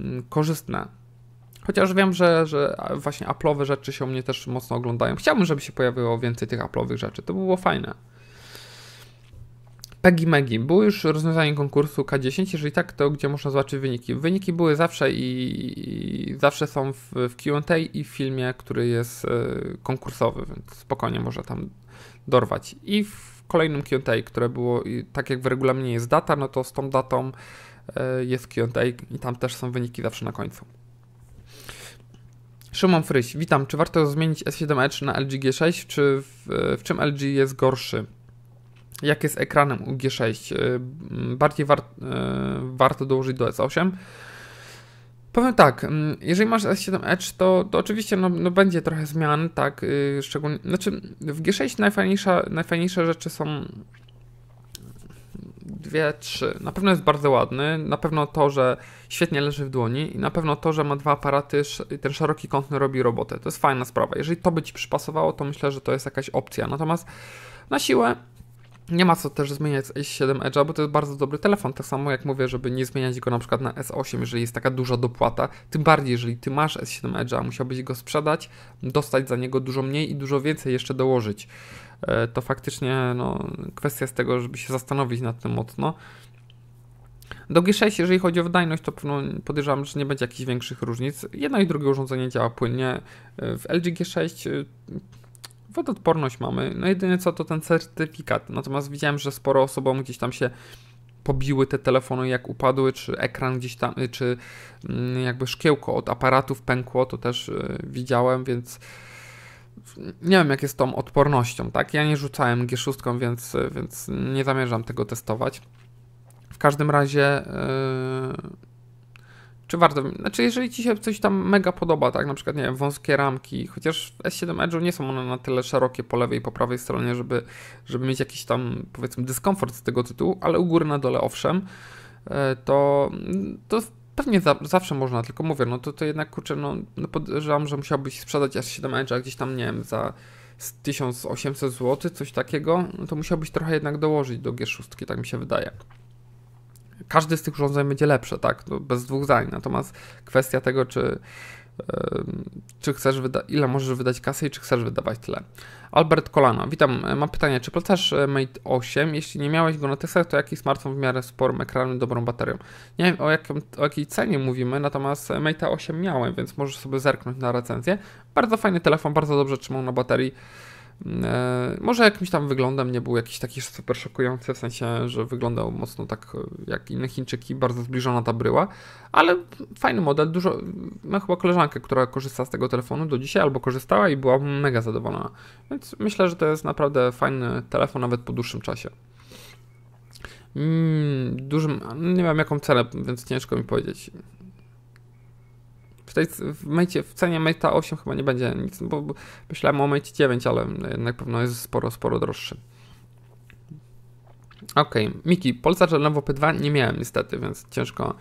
mm, korzystne. Chociaż wiem, że, że właśnie aplowe rzeczy się u mnie też mocno oglądają. Chciałbym, żeby się pojawiło więcej tych aplowych rzeczy. To by było fajne. Peggy Megi. Było już rozwiązanie konkursu K10, jeżeli tak, to gdzie można zobaczyć wyniki? Wyniki były zawsze i, i zawsze są w, w Q&A i w filmie, który jest y, konkursowy, więc spokojnie można tam dorwać. I w kolejnym Q&A, które było, tak jak w regulaminie jest data, no to z tą datą y, jest Q&A i tam też są wyniki zawsze na końcu. Szymon Fryś, witam. Czy warto zmienić S7 Edge na LG G6? Czy w, w czym LG jest gorszy? Jak jest ekranem u G6? Y, bardziej war, y, warto dołożyć do S8? Powiem tak, jeżeli masz S7 Edge, to, to oczywiście no, no będzie trochę zmian, tak, y, szczególnie, znaczy w G6 najfajniejsze rzeczy są dwie, trzy. Na pewno jest bardzo ładny, na pewno to, że świetnie leży w dłoni i na pewno to, że ma dwa aparaty, ten szeroki kąt robi robotę. To jest fajna sprawa. Jeżeli to by Ci przypasowało, to myślę, że to jest jakaś opcja. Natomiast na siłę nie ma co też zmieniać z S7 Edge'a, bo to jest bardzo dobry telefon. Tak samo jak mówię, żeby nie zmieniać go na przykład na S8, jeżeli jest taka duża dopłata. Tym bardziej, jeżeli ty masz S7 Edge'a, musiałbyś go sprzedać, dostać za niego dużo mniej i dużo więcej jeszcze dołożyć. E, to faktycznie no, kwestia jest tego, żeby się zastanowić nad tym mocno. Do G6, jeżeli chodzi o wydajność, to podejrzewam, że nie będzie jakichś większych różnic. Jedno i drugie urządzenie działa płynnie. E, w LG G6 e, wodoodporność mamy. No jedynie co to ten certyfikat. Natomiast widziałem, że sporo osobom gdzieś tam się pobiły te telefony, jak upadły, czy ekran gdzieś tam, czy mm, jakby szkiełko od aparatów pękło, to też widziałem, więc nie wiem jak jest tą odpornością, tak? Ja nie rzucałem G6, więc, więc nie zamierzam tego testować. W każdym razie yy, czy warto, znaczy jeżeli Ci się coś tam mega podoba, tak? Na przykład, nie wiem, wąskie ramki, chociaż w S7 Edge'u nie są one na tyle szerokie po lewej i po prawej stronie, żeby, żeby mieć jakiś tam, powiedzmy, dyskomfort z tego tytułu, ale u góry na dole owszem, yy, to, to Pewnie za, zawsze można, tylko mówię, no to, to jednak kurczę, no, no podejrzewam, że musiałbyś sprzedać aż 7 Edge'a gdzieś tam, nie wiem, za 1800 zł, coś takiego, no to musiałbyś trochę jednak dołożyć do G6, tak mi się wydaje. Każdy z tych urządzeń będzie lepsze, tak, no, bez dwóch zdań. Natomiast kwestia tego, czy, yy, czy chcesz wydać, ile możesz wydać kasy i czy chcesz wydawać tyle. Albert Kolano, witam. E, mam pytanie, czy polecasz e, Mate 8? Jeśli nie miałeś go na testach, to jaki smartfon w miarę sporym ekranem, dobrą baterią? Nie wiem o, jakim, o jakiej cenie mówimy, natomiast e, Mate 8 miałem, więc możesz sobie zerknąć na recenzję. Bardzo fajny telefon, bardzo dobrze trzymał na baterii. E, może jakimś tam wyglądem nie był jakiś taki super szokujący, w sensie, że wyglądał mocno tak e, jak inne Chińczyki, bardzo zbliżona ta bryła, ale fajny model. Dużo, mam chyba koleżankę, która korzysta z tego telefonu do dzisiaj albo korzystała i była mega zadowolona. Więc myślę, że to jest naprawdę fajny telefon, nawet po dłuższym czasie. Mm, dużym, nie wiem jaką cenę, więc ciężko mi powiedzieć tutaj w, mecie, w cenie Mate'a 8 chyba nie będzie nic, bo myślałem o Mate 9, ale jednak pewno jest sporo, sporo droższy. Okej, okay. Miki, Polsa Lenovo P2 nie miałem niestety, więc ciężko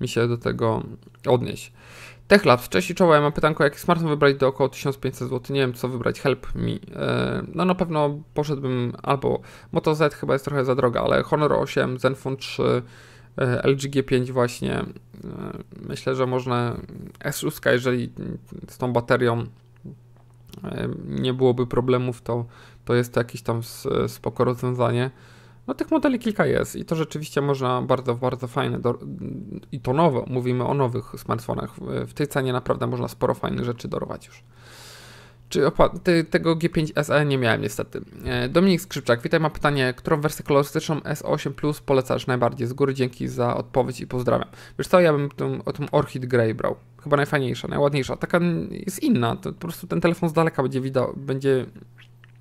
mi się do tego odnieść. TechLabs, cześć i czołem, mam pytanko, jaki smartfon wybrać do około 1500 zł, nie wiem co wybrać, help mi. E, no na pewno poszedłbym albo Moto Z chyba jest trochę za droga, ale Honor 8, Zenfone 3, E, LG g 5 właśnie e, myślę, że można S6, jeżeli z tą baterią e, nie byłoby problemów, to, to jest to jakieś tam spoko rozwiązanie. No tych modeli kilka jest i to rzeczywiście można bardzo, bardzo fajne do, i to nowe mówimy o nowych smartfonach. W tej cenie naprawdę można sporo fajnych rzeczy dorwać już. Czy tego G5SE nie miałem niestety. E, Dominik Skrzypczak, witaj, ma pytanie, którą wersję kolorystyczną S8 Plus polecasz najbardziej? Z góry dzięki za odpowiedź i pozdrawiam. Wiesz co, ja bym tą, o tym Orchid Grey brał. Chyba najfajniejsza, najładniejsza. Taka jest inna, to po prostu ten telefon z daleka będzie widać, będzie...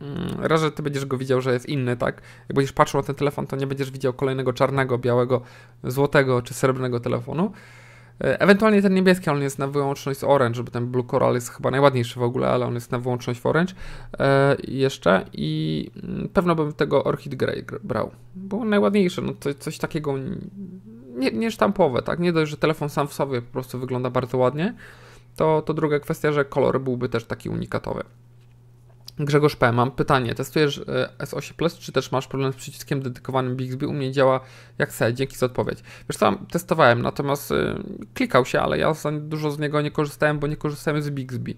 Mm, raz, że ty będziesz go widział, że jest inny, tak? Jak będziesz patrzył na ten telefon, to nie będziesz widział kolejnego czarnego, białego, złotego czy srebrnego telefonu E, ewentualnie ten niebieski, on jest na wyłączność z Orange, bo ten Blue Coral jest chyba najładniejszy w ogóle, ale on jest na wyłączność w Orange e, jeszcze i mm, pewno bym tego Orchid Grey brał, bo najładniejszy, no to, coś takiego nie, niesztampowe, tak? Nie dość, że telefon sam w sobie po prostu wygląda bardzo ładnie, to, to druga kwestia, że kolor byłby też taki unikatowy. Grzegorz P., mam pytanie. Testujesz e, S8 Plus, czy też masz problem z przyciskiem dedykowanym Bixby? U mnie działa jak se. Dzięki za odpowiedź. Wiesz co, testowałem, natomiast e, klikał się, ale ja dużo z niego nie korzystałem, bo nie korzystałem z Bixby.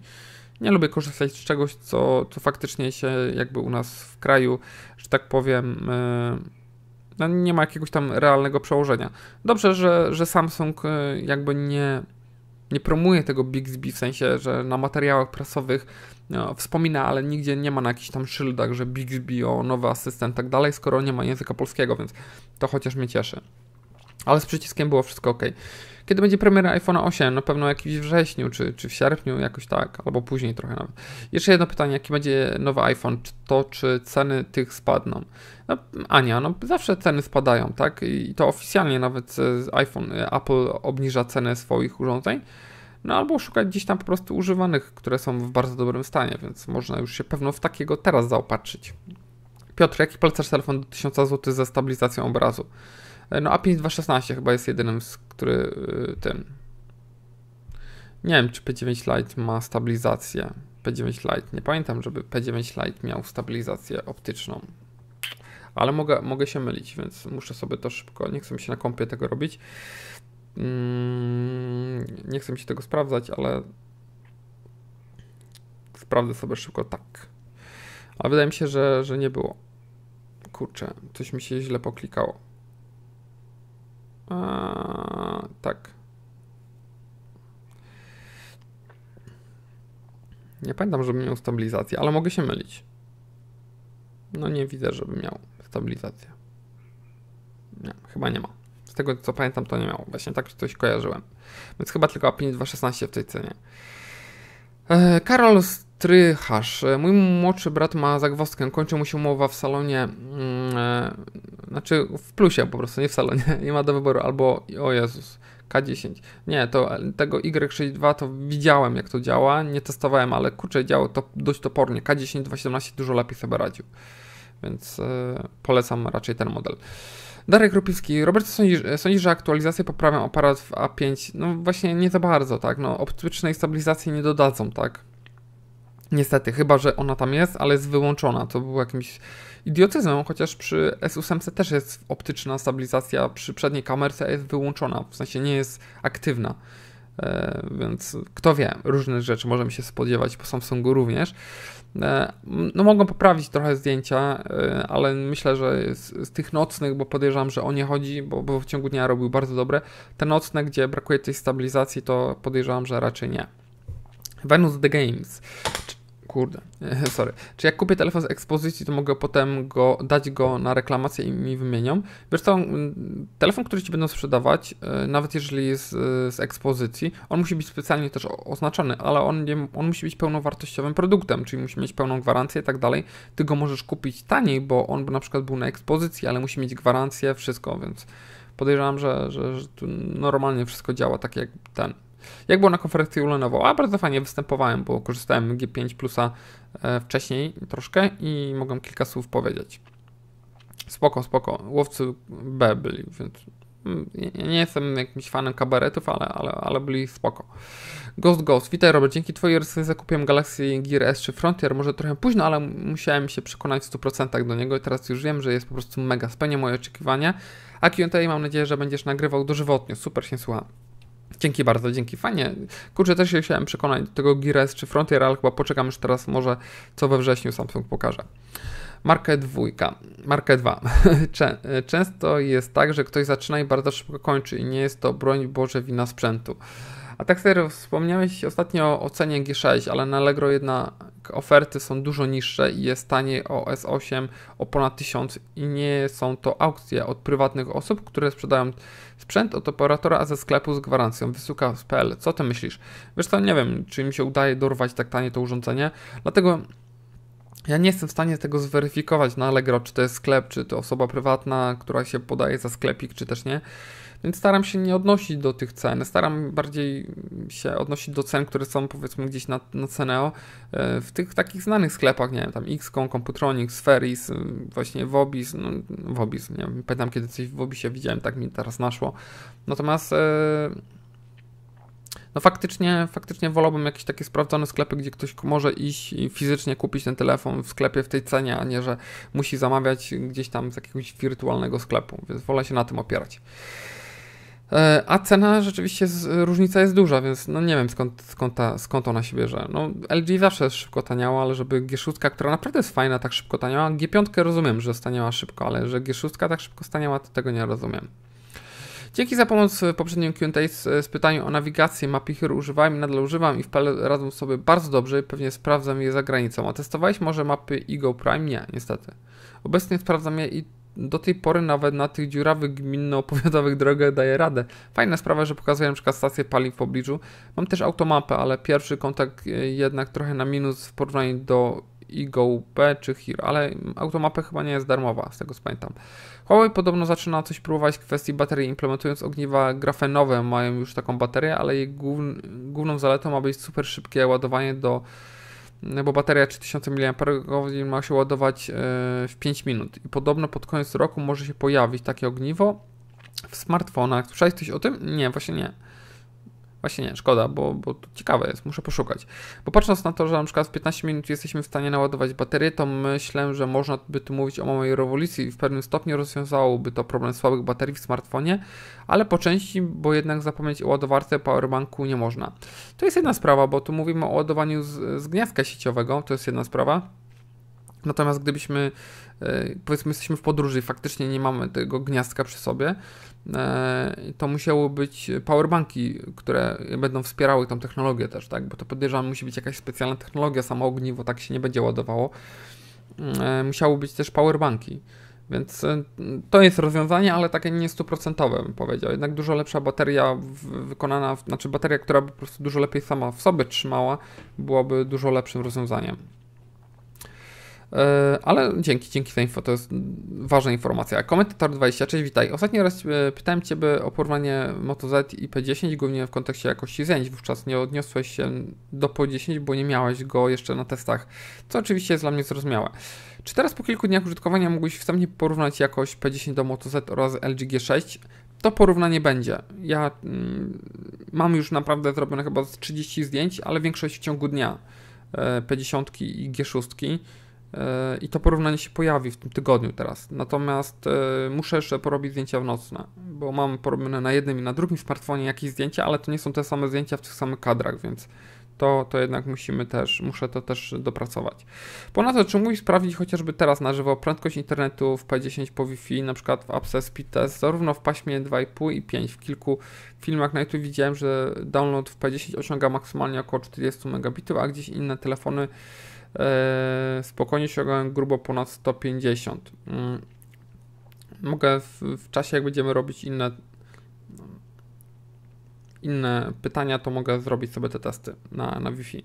Nie lubię korzystać z czegoś, co, co faktycznie się jakby u nas w kraju, że tak powiem... E, no nie ma jakiegoś tam realnego przełożenia. Dobrze, że, że Samsung jakby nie, nie promuje tego Bixby, w sensie, że na materiałach prasowych no, wspomina, ale nigdzie nie ma na jakichś tam szyldach, że Bixby o nowy asystent i tak dalej, skoro nie ma języka polskiego, więc to chociaż mnie cieszy. Ale z przyciskiem było wszystko ok. Kiedy będzie premiera iPhone 8? Na pewno jakiś w wrześniu, czy, czy w sierpniu, jakoś tak, albo później trochę nawet. Jeszcze jedno pytanie, jaki będzie nowy iPhone? Czy to, czy ceny tych spadną? No, Ania, no zawsze ceny spadają, tak? I to oficjalnie nawet iPhone, y, Apple obniża ceny swoich urządzeń no albo szukać gdzieś tam po prostu używanych, które są w bardzo dobrym stanie, więc można już się pewno w takiego teraz zaopatrzyć. Piotr, jaki polecasz telefon do 1000 zł ze stabilizacją obrazu? E, no A5216 chyba jest jedynym, z który y, ten... Nie wiem, czy P9 Lite ma stabilizację. P9 Lite, nie pamiętam, żeby P9 Lite miał stabilizację optyczną. Ale mogę, mogę się mylić, więc muszę sobie to szybko, nie chcę mi się na kąpie tego robić. Mm, nie chcę mi się tego sprawdzać, ale sprawdzę sobie szybko tak. Ale wydaje mi się, że, że nie było. Kurczę, coś mi się źle poklikało. A, tak. Nie pamiętam, żebym miał stabilizację, ale mogę się mylić. No nie widzę, żeby miał stabilizację. Nie, chyba nie ma tego co pamiętam, to nie miało. Właśnie tak coś kojarzyłem. Więc chyba tylko 5216 w tej cenie. E, Karol Strychasz. E, mój młodszy brat ma zagwozdkę. Kończy mu się umowa w salonie. Mm, e, znaczy w plusie po prostu, nie w salonie. Nie ma do wyboru. Albo, o Jezus, K10. Nie, to tego Y62 to widziałem jak to działa. Nie testowałem, ale kurczę, działa to dość topornie. K10 217 dużo lepiej sobie radził. Więc e, polecam raczej ten model. Darek Rupiński, Robert, sądzisz, sądzisz, że aktualizacje poprawią aparat w A5? No właśnie nie za bardzo, tak? No optycznej stabilizacji nie dodadzą, tak? Niestety, chyba że ona tam jest, ale jest wyłączona. To był jakimś idiotyzmem, chociaż przy S8 też jest optyczna stabilizacja, przy przedniej kamerce jest wyłączona, w sensie nie jest aktywna. E, więc kto wie, różne rzeczy możemy się spodziewać po Samsungu również. E, no mogą poprawić trochę zdjęcia, e, ale myślę, że z, z tych nocnych, bo podejrzewam, że o nie chodzi, bo, bo, w ciągu dnia robił bardzo dobre, te nocne, gdzie brakuje tej stabilizacji, to podejrzewam, że raczej nie. Venus The Games Kurde, sorry. Czy jak kupię telefon z ekspozycji, to mogę potem go, dać go na reklamację i mi wymienią? Wiesz co, mm, telefon, który ci będą sprzedawać, e, nawet jeżeli jest e, z ekspozycji, on musi być specjalnie też oznaczony, ale on, nie, on musi być pełnowartościowym produktem, czyli musi mieć pełną gwarancję i tak dalej. Ty go możesz kupić taniej, bo on by na przykład był na ekspozycji, ale musi mieć gwarancję, wszystko, więc podejrzewam, że, że, że tu normalnie wszystko działa tak jak ten. Jak było na konferencji Ulenową? A bardzo fajnie występowałem, bo korzystałem G5 Plusa e, wcześniej troszkę i mogłem kilka słów powiedzieć. Spoko, spoko. Łowcy B byli, więc mm, nie jestem jakimś fanem kabaretów, ale, ale, ale byli spoko. Ghost Ghost, witaj Robert, dzięki twojej recenzji zakupiłem Galaxy Gear S3 Frontier, może trochę późno, ale musiałem się przekonać w 100% do niego i teraz już wiem, że jest po prostu mega, spełnia moje oczekiwania. A Q&A mam nadzieję, że będziesz nagrywał dożywotnie, super się słucha. Dzięki bardzo, dzięki. Fajnie. Kurczę, też się chciałem przekonać do tego Gires czy Frontier, ale chyba poczekam już teraz może, co we wrześniu Samsung pokaże. Markę dwójka, markę dwa. Często jest tak, że ktoś zaczyna i bardzo szybko kończy i nie jest to, broń Boże, wina sprzętu. A tak serio, wspomniałeś ostatnio o cenie G6, ale na Allegro jedna tak, oferty są dużo niższe i jest taniej o S8 o ponad 1000 i nie są to aukcje od prywatnych osób, które sprzedają sprzęt od operatora, a ze sklepu z gwarancją PL. Co ty myślisz? Wiesz co, nie wiem, czy mi się udaje dorwać tak tanie to urządzenie, dlatego ja nie jestem w stanie tego zweryfikować na Allegro, czy to jest sklep, czy to osoba prywatna, która się podaje za sklepik, czy też nie. Więc staram się nie odnosić do tych cen. Staram bardziej się odnosić do cen, które są powiedzmy gdzieś na, na Ceneo e, w tych takich znanych sklepach, nie wiem, tam XCOM, Computronic, Sferis, y, właśnie Wobis, no Wobis, nie wiem, pamiętam kiedy coś w Wobisie widziałem, tak mi teraz naszło. Natomiast e, no faktycznie, faktycznie wolałbym jakieś takie sprawdzone sklepy, gdzie ktoś może iść i fizycznie kupić ten telefon w sklepie w tej cenie, a nie, że musi zamawiać gdzieś tam z jakiegoś wirtualnego sklepu, więc wolę się na tym opierać. E, a cena rzeczywiście, różnica jest duża, więc no nie wiem skąd, skąd, ta, skąd ona się bierze. No, LG zawsze szybko taniała, ale żeby G6, która naprawdę jest fajna, tak szybko taniała, G5 rozumiem, że staniała szybko, ale że G6 tak szybko staniała, to tego nie rozumiem. Dzięki za pomoc w poprzednim Q&A z, z pytaniem o nawigację. Mapy Hero używałem i nadal używam i w PL radzą sobie bardzo dobrze i pewnie sprawdzam je za granicą. A testowałeś może mapy Ego Prime? Nie, niestety. Obecnie sprawdzam je i do tej pory nawet na tych dziurawych gminno-powiatowych drogach daje radę. Fajna sprawa, że pokazuje np. stację paliw w pobliżu. Mam też automapę, ale pierwszy kontakt e, jednak trochę na minus w porównaniu do p czy HIR, ale automapę chyba nie jest darmowa, z tego co pamiętam. Huawei podobno zaczyna coś próbować w kwestii baterii, implementując ogniwa grafenowe, mają już taką baterię, ale jej główną zaletą ma być super szybkie ładowanie do no bo bateria 3000 mAh ma się ładować e, w 5 minut i podobno pod koniec roku może się pojawić takie ogniwo w smartfonach. Słyszałeś coś o tym? Nie, właśnie nie. Właśnie nie, szkoda, bo, bo to ciekawe jest, muszę poszukać. Bo patrząc na to, że na przykład w 15 minut jesteśmy w stanie naładować baterię, to myślę, że można by tu mówić o małej rewolucji i w pewnym stopniu rozwiązałoby to problem słabych baterii w smartfonie, ale po części, bo jednak zapomnieć o ładowarce powerbanku nie można. To jest jedna sprawa, bo tu mówimy o ładowaniu z, z gniazdka sieciowego, to jest jedna sprawa. Natomiast gdybyśmy E, powiedzmy jesteśmy w podróży i faktycznie nie mamy tego gniazdka przy sobie, e, to musiało być powerbanki, które będą wspierały tą technologię też, tak? Bo to podejrzewam, musi być jakaś specjalna technologia, samo ogniwo tak się nie będzie ładowało. E, musiały być też powerbanki. Więc to jest rozwiązanie, ale takie nie stuprocentowe bym powiedział. Jednak dużo lepsza bateria wykonana, znaczy bateria, która by po prostu dużo lepiej sama w sobie trzymała, byłaby dużo lepszym rozwiązaniem. E, ale dzięki, dzięki za info, to jest ważna informacja. 26, witaj. Ostatni raz e, pytałem Ciebie o porównanie Moto Z i P10, głównie w kontekście jakości zdjęć. Wówczas nie odniosłeś się do P10, bo nie miałeś go jeszcze na testach, co oczywiście jest dla mnie zrozumiałe. Czy teraz po kilku dniach użytkowania mógłbyś wstępnie porównać jakość P10 do Moto Z oraz LG G6? to porównanie będzie. Ja mm, mam już naprawdę zrobione chyba 30 zdjęć, ale większość w ciągu dnia. E, P10 i G6. E, i to porównanie się pojawi w tym tygodniu teraz. Natomiast e, muszę jeszcze porobić zdjęcia w nocne, bo mam porobione na jednym i na drugim smartfonie jakieś zdjęcia, ale to nie są te same zdjęcia w tych samych kadrach, więc to, to jednak musimy też, muszę to też dopracować. Ponadto, czy mógłbyś sprawdzić chociażby teraz na żywo prędkość internetu w P10 po Wi-Fi, na przykład w apce Speed Test, zarówno w paśmie 2,5 i 5. W kilku filmach na YouTube widziałem, że download w P10 osiąga maksymalnie około 40 megabitów, a gdzieś inne telefony E, spokojnie sięgałem grubo ponad 150. Mm. Mogę w, w, czasie, jak będziemy robić inne, inne pytania, to mogę zrobić sobie te testy na, na Wi-Fi. E,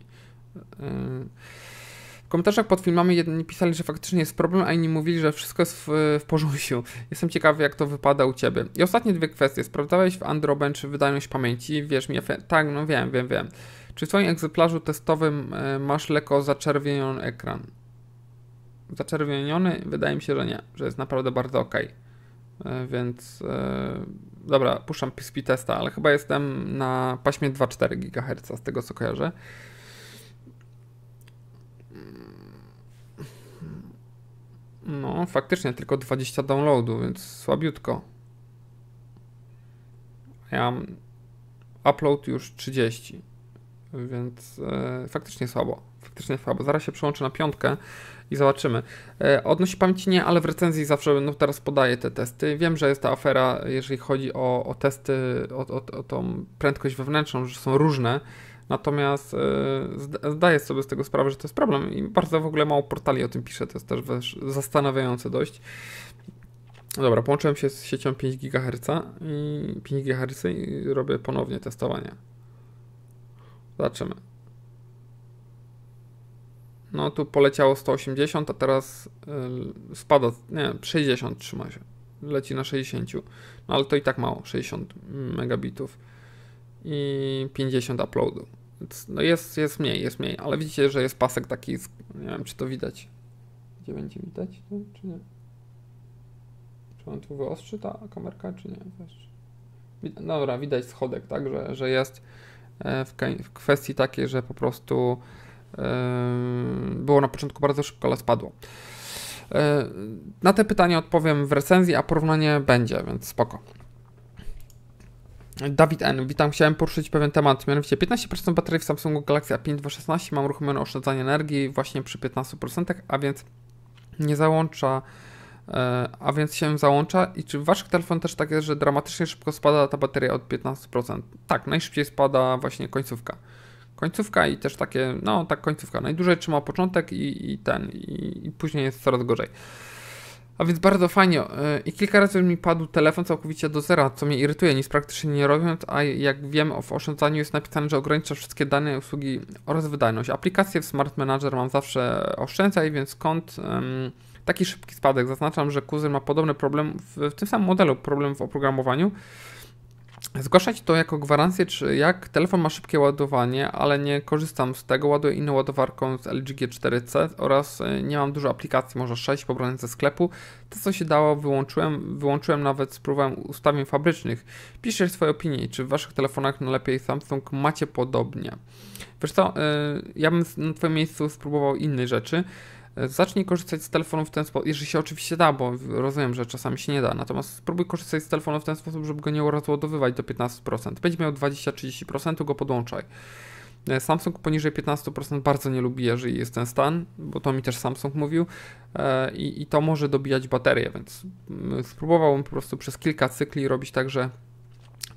w komentarzach pod filmami jedni pisali, że faktycznie jest problem, a inni mówili, że wszystko jest w, w porządku. Jestem ciekawy, jak to wypada u Ciebie. I ostatnie dwie kwestie. Sprawdzałeś w Androbench wydajność pamięci? Wierz mi, tak, no wiem, wiem, wiem. Czy w Twoim egzemplarzu testowym e, masz lekko zaczerwieniony ekran? Zaczerwieniony? Wydaje mi się, że nie, że jest naprawdę bardzo ok. E, więc e, dobra, puszczam PSP testa, ale chyba jestem na paśmie 2,4 GHz z tego co kojarzę. No, faktycznie tylko 20 downloadu, więc słabiutko. Ja mam upload już 30 więc e, faktycznie słabo. Faktycznie słabo. Zaraz się przełączę na piątkę i zobaczymy. E, odnosi pamięci nie, ale w recenzji zawsze no, teraz podaję te testy. Wiem, że jest ta afera, jeżeli chodzi o, o testy, o, o, o tą prędkość wewnętrzną, że są różne. Natomiast e, zdaję sobie z tego sprawę, że to jest problem i bardzo w ogóle mało portali o tym pisze. To jest też zastanawiające dość. Dobra, połączyłem się z siecią 5 GHz i 5 GHz i robię ponownie testowanie. Zobaczymy. No tu poleciało 180, a teraz y, spada, nie, 60 trzyma się. Leci na 60. No ale to i tak mało, 60 megabitów i 50 uploadu. Więc, no jest, jest mniej, jest mniej, ale widzicie, że jest pasek taki, nie wiem czy to widać. Gdzie będzie widać, czy nie? Czy on tu wyostrzy ta kamerka, czy nie? Dobra, widać schodek, tak, że, że jest E, w kwestii takiej, że po prostu było na początku bardzo szybko, ale spadło. E, na te pytania odpowiem w recenzji, a porównanie będzie, więc spoko. Dawid N. Witam, chciałem poruszyć pewien temat, mianowicie 15% baterii w Samsungu Galaxy A5216 mam uruchomione oszczędzanie energii właśnie przy 15%, a więc nie załącza E, a więc się załącza. I czy wasz telefon też tak jest, że dramatycznie szybko spada ta bateria od 15%? Tak, najszybciej spada właśnie końcówka. Końcówka i też takie, no tak, końcówka. Najdłużej trzyma początek i, i ten, i, i później jest coraz gorzej. A więc bardzo fajnie. E, I kilka razy mi padł telefon całkowicie do zera, co mnie irytuje, nic praktycznie nie robiąc, a jak wiem o oszczędzaniu jest napisane, że ogranicza wszystkie dane usługi oraz wydajność. Aplikacje w Smart Manager mam zawsze oszczędzaj, więc kąt... Um, Taki szybki spadek. Zaznaczam, że Kuzyn ma podobny problem w, w tym samym modelu, problem w oprogramowaniu. Zgłaszać to jako gwarancję, czy jak telefon ma szybkie ładowanie, ale nie korzystam z tego, ładuję inną ładowarką z LG G4C oraz e, nie mam dużo aplikacji, może 6 pobranych ze sklepu. To co się dało wyłączyłem, wyłączyłem nawet spróbowałem ustawień fabrycznych. Piszcie swoje opinie, czy w waszych telefonach najlepiej Samsung macie podobnie. Wiesz co, e, ja bym na twoim miejscu spróbował innej rzeczy. E, zacznij korzystać z telefonu w ten sposób, jeżeli się oczywiście da, bo rozumiem, że czasami się nie da. Natomiast spróbuj korzystać z telefonu w ten sposób, żeby go nie rozładowywać do 15%. Będzie miał 20-30%, go podłączaj. E, Samsung poniżej 15% bardzo nie lubi, jeżeli jest ten stan, bo to mi też Samsung mówił e, i, i to może dobijać baterię, więc mm, spróbowałbym po prostu przez kilka cykli robić tak, że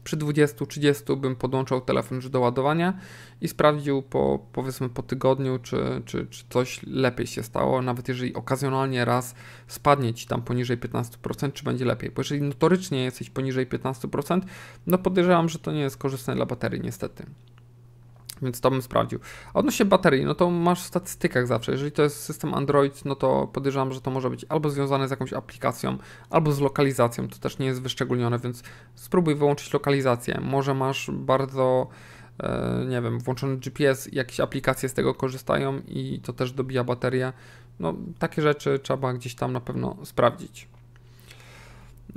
przy 20-30 bym podłączał telefon już do ładowania i sprawdził po, powiedzmy po tygodniu, czy, czy, czy coś lepiej się stało, nawet jeżeli okazjonalnie raz spadnie Ci tam poniżej 15%, czy będzie lepiej. Bo jeżeli notorycznie jesteś poniżej 15%, no podejrzewam, że to nie jest korzystne dla baterii niestety więc to bym sprawdził. A odnośnie baterii, no to masz w statystykach zawsze. Jeżeli to jest system Android, no to podejrzewam, że to może być albo związane z jakąś aplikacją, albo z lokalizacją. To też nie jest wyszczególnione, więc spróbuj wyłączyć lokalizację. Może masz bardzo e, nie wiem, włączony GPS, jakieś aplikacje z tego korzystają i to też dobija baterię. No, takie rzeczy trzeba gdzieś tam na pewno sprawdzić.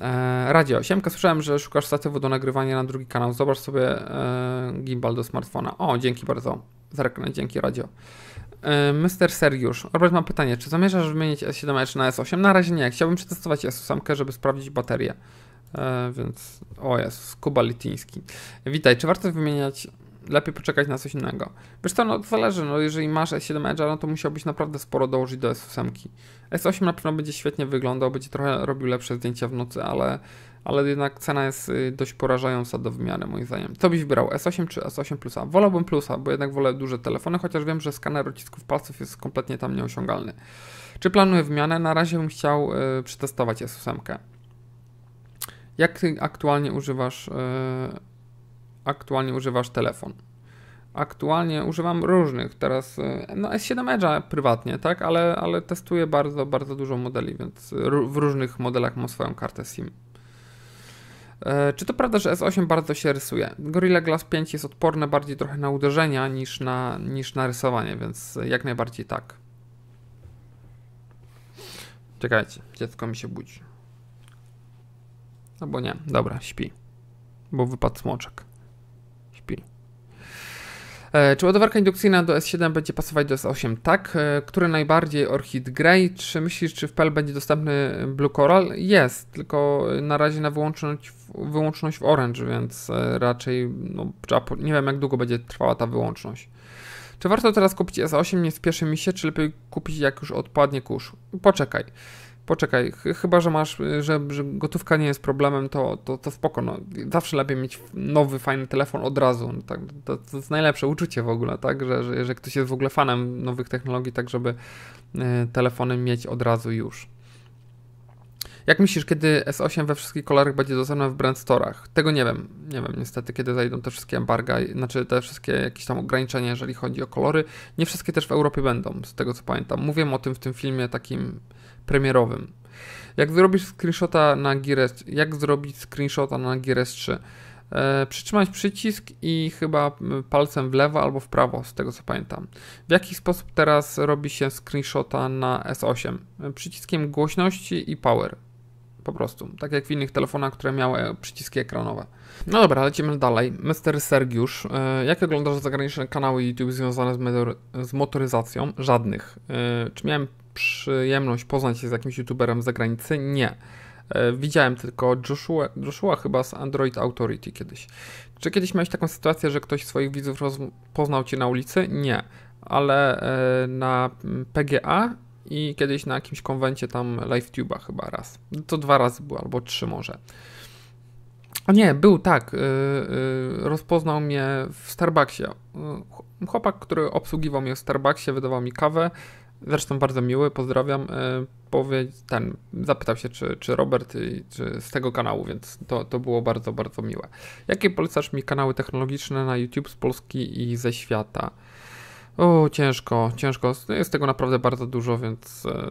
E, Radio. 8, słyszałem, że szukasz statywu do nagrywania na drugi kanał. Zobacz sobie e, gimbal do smartfona. O, dzięki bardzo. Zerknę, dzięki Radio. E, Mister Sergiusz, Robert ma pytanie, czy zamierzasz wymienić S7 Edge na S8? Na razie nie, chciałbym przetestować S8, żeby sprawdzić baterię. E, więc, o jest, Kuba Lityński. Witaj, czy warto wymieniać lepiej poczekać na coś innego. Wiesz co, no to zależy, no jeżeli masz S7 Edge, no to musiałbyś naprawdę sporo dołożyć do S8. S8 na pewno będzie świetnie wyglądał, będzie trochę robił lepsze zdjęcia w nocy, ale, ale jednak cena jest y, dość porażająca do wymiany moim zdaniem. Co byś wybrał, S8 czy S8 Plusa? Wolałbym Plusa, bo jednak wolę duże telefony, chociaż wiem, że skaner odcisków palców jest kompletnie tam nieosiągalny. Czy planuję wymianę? Na razie bym chciał y, przetestować S8. Jak ty aktualnie używasz y, aktualnie używasz telefon? Aktualnie używam różnych teraz, y, no S7 Edge'a prywatnie, tak, ale, ale testuję bardzo, bardzo dużo modeli, więc w różnych modelach mam swoją kartę SIM. E, czy to prawda, że S8 bardzo się rysuje? Gorilla Glass 5 jest odporne bardziej trochę na uderzenia niż na, niż na rysowanie, więc jak najbardziej tak. Czekajcie, dziecko mi się budzi. No bo nie, dobra, śpi, bo wypadł smoczek. E, czy ładowarka indukcyjna do S7 będzie pasować do S8? Tak. E, który najbardziej? Orchid Grey. Czy myślisz, czy w PL będzie dostępny Blue Coral? Jest, tylko na razie na wyłączność, wyłączność w Orange, więc e, raczej no, nie wiem jak długo będzie trwała ta wyłączność. Czy warto teraz kupić S8? Nie spieszy mi się, czy lepiej kupić jak już odpadnie kurz? Poczekaj. Poczekaj, chyba, że masz, że, że gotówka nie jest problemem, to, to, to spoko. No. Zawsze lepiej mieć nowy, fajny telefon od razu. No tak, to, to, jest najlepsze uczucie w ogóle, tak? Że, że, że ktoś jest w ogóle fanem nowych technologii, tak żeby y, telefony mieć od razu już. Jak myślisz, kiedy S8 we wszystkich kolorach będzie dostępny w brandstorach? Tego nie wiem. Nie wiem niestety, kiedy zajdą te wszystkie embarga, znaczy te wszystkie jakieś tam ograniczenia, jeżeli chodzi o kolory. Nie wszystkie też w Europie będą, z tego co pamiętam. Mówię o tym w tym filmie takim premierowym. Jak zrobisz screenshota na Gear Jak zrobić screenshota na Gear 3 E, przytrzymać przycisk i chyba palcem w lewo albo w prawo, z tego co pamiętam. W jaki sposób teraz robi się screenshota na S8? E, przyciskiem głośności i power po prostu. Tak jak w innych telefonach, które miały przyciski ekranowe. No dobra, lecimy dalej. Mr. Sergiusz, e, jak oglądasz zagraniczne kanały YouTube związane z, z motoryzacją? Żadnych. E, czy miałem przyjemność poznać się z jakimś YouTuberem z zagranicy? Nie. E, widziałem tylko Joshua, Joshua chyba z Android Authority kiedyś. Czy kiedyś miałeś taką sytuację, że ktoś z swoich widzów poznał cię na ulicy? Nie ale na PGA i kiedyś na jakimś konwencie tam LiveTube'a chyba raz. To dwa razy było, albo trzy może. A nie, był tak. Y, y, rozpoznał mnie w Starbucksie. Y, chłopak, który obsługiwał mnie w Starbucksie, wydawał mi kawę. Zresztą bardzo miły, pozdrawiam. Powie, ten zapytał się, czy, czy Robert czy z tego kanału, więc to, to było bardzo, bardzo miłe. Jakie polecasz mi kanały technologiczne na YouTube z Polski i ze świata? O, ciężko, ciężko. Jest tego naprawdę bardzo dużo, więc e,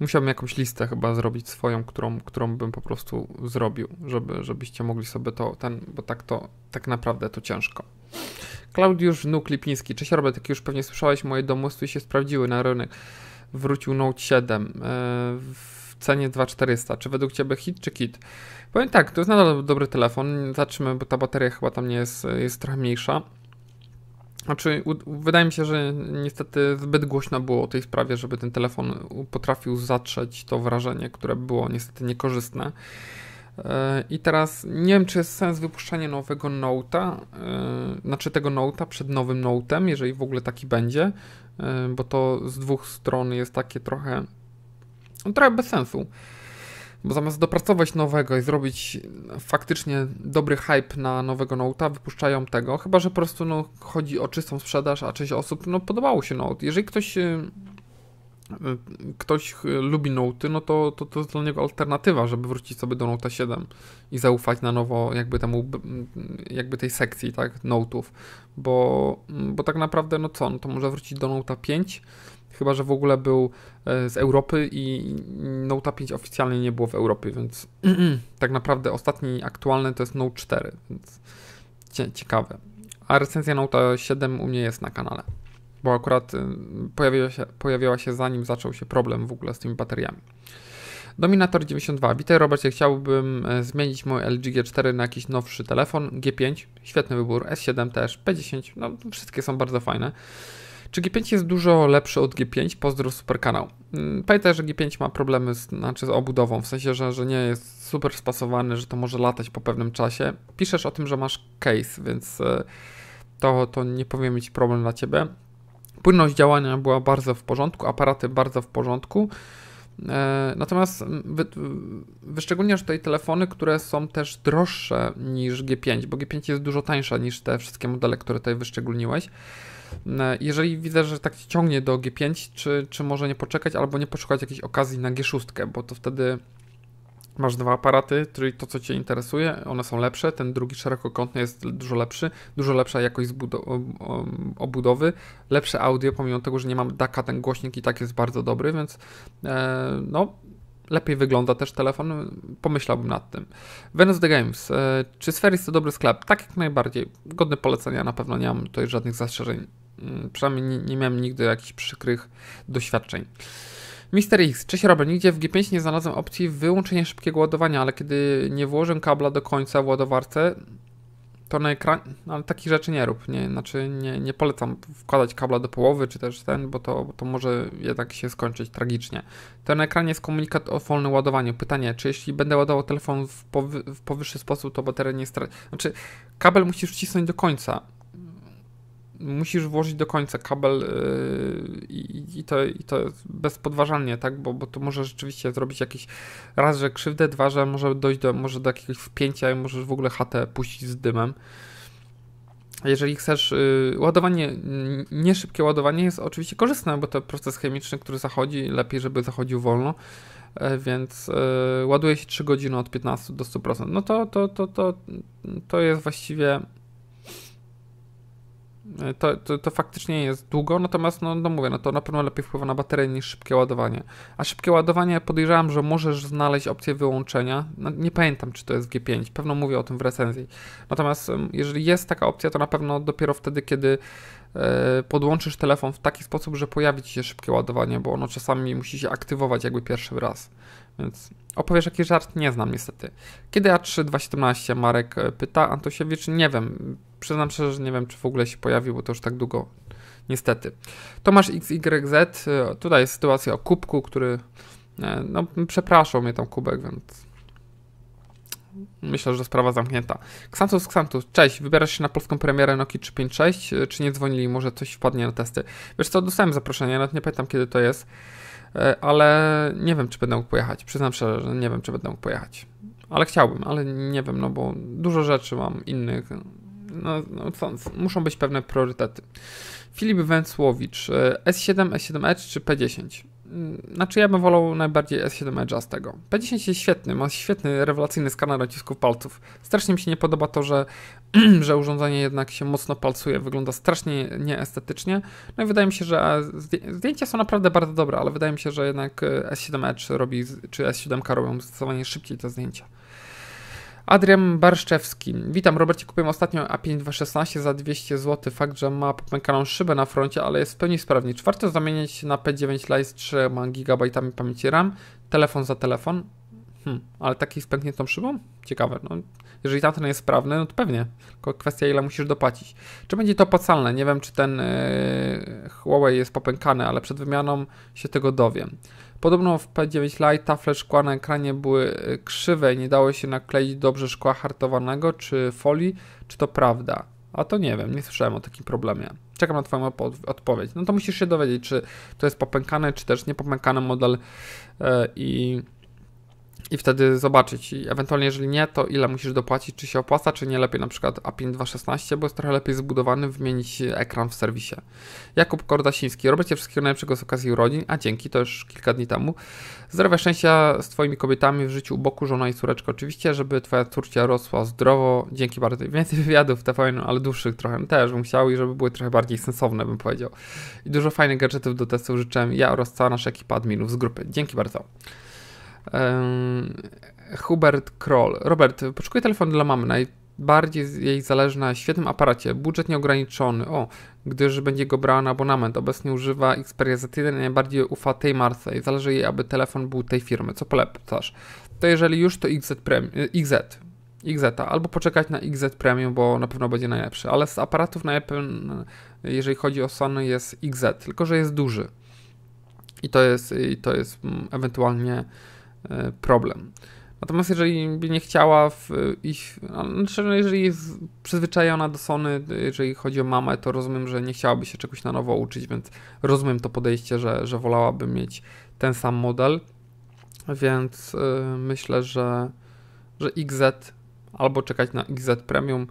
musiałbym jakąś listę chyba zrobić swoją, którą, którą bym po prostu zrobił, żeby, żebyście mogli sobie to, ten, bo tak to, tak naprawdę to ciężko. Klaudiusz Wnuk Lipiński. Cześć Robert, jak już pewnie słyszałeś, moje domostwy się sprawdziły na rynek. Wrócił Note 7 e, w cenie 2400. Czy według Ciebie hit czy kit? Powiem tak, to jest nadal dobry telefon. Zatrzymaj, bo ta bateria chyba tam nie jest, jest trochę mniejsza. Znaczy, u, wydaje mi się, że niestety zbyt głośno było o tej sprawie, żeby ten telefon potrafił zatrzeć to wrażenie, które było niestety niekorzystne. E, I teraz nie wiem, czy jest sens wypuszczenia nowego Note'a, e, znaczy tego Note'a przed nowym Note'em, jeżeli w ogóle taki będzie, e, bo to z dwóch stron jest takie trochę, no trochę bez sensu. Bo zamiast dopracować nowego i zrobić e, faktycznie dobry hype na nowego Note'a, wypuszczają tego. Chyba, że po prostu no, chodzi o czystą sprzedaż, a część osób no, podobało się Note. Jeżeli ktoś, e, e, ktoś lubi Note'y, no to, to to jest dla niego alternatywa, żeby wrócić sobie do Note'a 7 i zaufać na nowo jakby temu, jakby tej sekcji, tak, Note'ów. Bo, bo tak naprawdę, no co, no, to może wrócić do Note'a 5, Chyba, że w ogóle był e, z Europy i Note 5 oficjalnie nie było w Europie, więc tak naprawdę ostatni aktualny to jest Note 4, więc ciekawe. A recenzja Note 7 u mnie jest na kanale, bo akurat y, pojawiła się, pojawiła się zanim zaczął się problem w ogóle z tymi bateriami. Dominator 92. Witaj Robercie, chciałbym e, zmienić mój LG G4 na jakiś nowszy telefon. G5, świetny wybór, S7 też, P10, no wszystkie są bardzo fajne. Czy G5 jest dużo lepszy od G5? Pozdrow super kanał. Mm, pamiętaj, że G5 ma problemy z, znaczy z obudową, w sensie, że, że nie jest super spasowany, że to może latać po pewnym czasie. Piszesz o tym, że masz case, więc e, to, to nie powinien mieć problem dla Ciebie. Płynność działania była bardzo w porządku, aparaty bardzo w porządku. E, natomiast wy, wyszczególniasz tutaj telefony, które są też droższe niż G5, bo G5 jest dużo tańsza niż te wszystkie modele, które tutaj wyszczególniłeś. E, jeżeli widzę, że tak ciągnie do G5, czy, czy może nie poczekać, albo nie poszukać jakiejś okazji na G6, bo to wtedy masz dwa aparaty, czyli to, co Cię interesuje, one są lepsze, ten drugi szerokokątny jest dużo lepszy, dużo lepsza jakość obudowy, lepsze audio, pomimo tego, że nie mam DACA, ten głośnik i tak jest bardzo dobry, więc e, no, lepiej wygląda też telefon, pomyślałbym nad tym. Venus The Games. E, czy Sferis to dobry sklep? Tak jak najbardziej. Godny polecenia, na pewno nie mam tutaj żadnych zastrzeżeń. Mm, przynajmniej nie, nie miałem nigdy jakichś przykrych doświadczeń. Mister X, cześć Robert, nigdzie w G5 nie znalazłem opcji wyłączenia szybkiego ładowania, ale kiedy nie włożę kabla do końca w ładowarce, to na ekran, ale takich rzeczy nie rób. Nie, znaczy nie, nie polecam wkładać kabla do połowy czy też ten, bo to, bo to może jednak się skończyć tragicznie. To na ekranie jest komunikat o wolnym ładowaniu. Pytanie, czy jeśli będę ładował telefon w, powy, w powyższy sposób, to bateria nie straci. Znaczy, kabel musisz wcisnąć do końca musisz włożyć do końca kabel y, i, i, to, i to bezpodważalnie, tak? Bo, bo to może rzeczywiście zrobić jakiś raz, że krzywdę, dwa, że może dojść do, może do jakiegoś wpięcia i możesz w ogóle chatę puścić z dymem. Jeżeli chcesz, y, ładowanie, nieszybkie ładowanie jest oczywiście korzystne, bo to proces chemiczny, który zachodzi, lepiej, żeby zachodził wolno e, więc e, ładuje się 3 godziny od 15 do 100%. No to, to, to, to, to jest właściwie E, to, to, to, faktycznie jest długo, natomiast no, no mówię, no to na pewno lepiej wpływa na baterię niż szybkie ładowanie. A szybkie ładowanie podejrzewam, że możesz znaleźć opcję wyłączenia. No, nie pamiętam, czy to jest G5, pewno mówię o tym w recenzji. Natomiast jeżeli jest taka opcja, to na pewno dopiero wtedy, kiedy e, podłączysz telefon w taki sposób, że pojawi ci się szybkie ładowanie, bo ono czasami musi się aktywować jakby pierwszy raz. Więc opowiesz jaki żart? Nie znam niestety. Kiedy A3 2017 Marek e, pyta. Antosiewicz? Nie wiem. Przyznam szczerze, że nie wiem, czy w ogóle się pojawił, bo to już tak długo. Niestety. Tomasz XYZ. E, tutaj jest sytuacja o kubku, który... E, no, przepraszał mnie tam kubek, więc... Myślę, że sprawa zamknięta. Ksantus, Ksantus, cześć, wybierasz się na polską premierę Nokia 356, czy nie dzwonili, może coś wpadnie na testy? Wiesz co, dostałem zaproszenie, nawet nie pamiętam kiedy to jest. E, ale nie wiem, czy będę mógł pojechać. Przyznam szczerze, że nie wiem, czy będę mógł pojechać. Ale chciałbym, ale nie wiem, no bo dużo rzeczy mam innych. No, no, muszą być pewne priorytety. Filip Węcłowicz, S7, e, S7Edge czy P10? Znaczy ja bym wolał najbardziej S7 Edge'a z tego. P10 jest świetny, ma świetny, rewelacyjny skaner odcisków palców. Strasznie mi się nie podoba to, że, że urządzenie jednak się mocno palcuje, wygląda strasznie nieestetycznie. No i wydaje mi się, że zdjęcia są naprawdę bardzo dobre, ale wydaje mi się, że jednak e, S7 Edge robi, czy S7 robią zdecydowanie szybciej te zdjęcia. Adrian Barszczewski. Witam, Robercie. Kupiłem ostatnio A5216 za 200 zł. Fakt, że ma popękaną szybę na froncie, ale jest w pełni sprawny. Warto zamienić na P9 Lite z 3 GB pamięci RAM, telefon za telefon. Hmm, ale taki z pękniętą szybą? Ciekawe. No, jeżeli tamten jest sprawny, no to pewnie. Tylko kwestia, ile musisz dopłacić. Czy będzie to opłacalne? Nie wiem, czy ten yy, Huawei jest popękany, ale przed wymianą się tego dowiem. Podobno w P9 Lite tafle szkła na ekranie były e, krzywe i nie dało się nakleić dobrze szkła hartowanego czy folii. Czy to prawda? A to nie wiem, nie słyszałem o takim problemie. Czekam na Twoją odpowiedź. No to musisz się dowiedzieć, czy to jest popękany, czy też niepopękany model e, i i wtedy zobaczyć. I ewentualnie, jeżeli nie, to ile musisz dopłacić, czy się opłaca, czy nie lepiej na przykład A5 216, bo jest trochę lepiej zbudowany, wymienić ekran w serwisie. Jakub Kordasiński, robicie wszystkiego najlepszego z okazji urodzin, a dzięki, to już kilka dni temu. Zdrowia, szczęścia z Twoimi kobietami w życiu u boku, żona i córeczka oczywiście, żeby Twoja córcia rosła zdrowo. Dzięki bardzo. Więcej wywiadów fajne, ale dłuższych trochę też bym chciał i żeby były trochę bardziej sensowne, bym powiedział. I dużo fajnych gadżetów do testów życzę ja oraz cała nasza ekipa adminów z grupy. Dzięki bardzo. Um, Hubert Kroll. Robert, poszukuj telefon dla mamy. Najbardziej jej zależy na świetnym aparacie. Budżet nieograniczony. O, gdyż będzie go brała na abonament. Obecnie używa Xperia Z1 i najbardziej ufa tej marce. I zależy jej, aby telefon był tej firmy. Co polecasz? To jeżeli już, to XZ, Premium, y, XZ. XZ, albo poczekać na XZ Premium, bo na pewno będzie najlepszy. Ale z aparatów na jeżeli chodzi o Sony, jest XZ, tylko że jest duży. I to jest, i to jest mm, ewentualnie E, problem. Natomiast jeżeli by nie chciała w, e, iść, no, znaczy no, jeżeli jest przyzwyczajona do Sony, jeżeli chodzi o mamę, to rozumiem, że nie chciałaby się czegoś na nowo uczyć, więc rozumiem to podejście, że, że wolałaby mieć ten sam model, więc e, myślę, że, że XZ albo czekać na XZ Premium,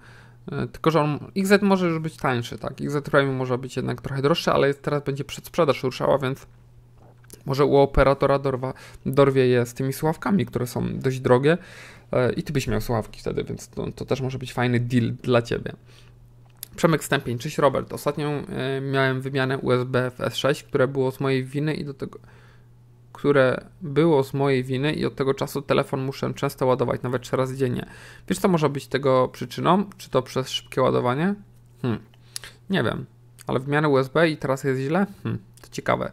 tylko że on, XZ może już być tańszy, tak? XZ Premium może być jednak trochę droższy, ale jest, teraz będzie przedsprzedaż ruszała, więc może u operatora dorwa, dorwie je z tymi słuchawkami, które są dość drogie e, i ty byś miał słuchawki wtedy, więc to, to też może być fajny deal dla ciebie. Przemek Stępień, cześć Robert. Ostatnio e, miałem wymianę USB w S6, które było z mojej winy i do tego które było z mojej winy i od tego czasu telefon muszę często ładować, nawet 4 razy dziennie. Wiesz, co może być tego przyczyną? Czy to przez szybkie ładowanie? Hmm. Nie wiem. Ale wymianę USB i teraz jest źle? Hmm. To ciekawe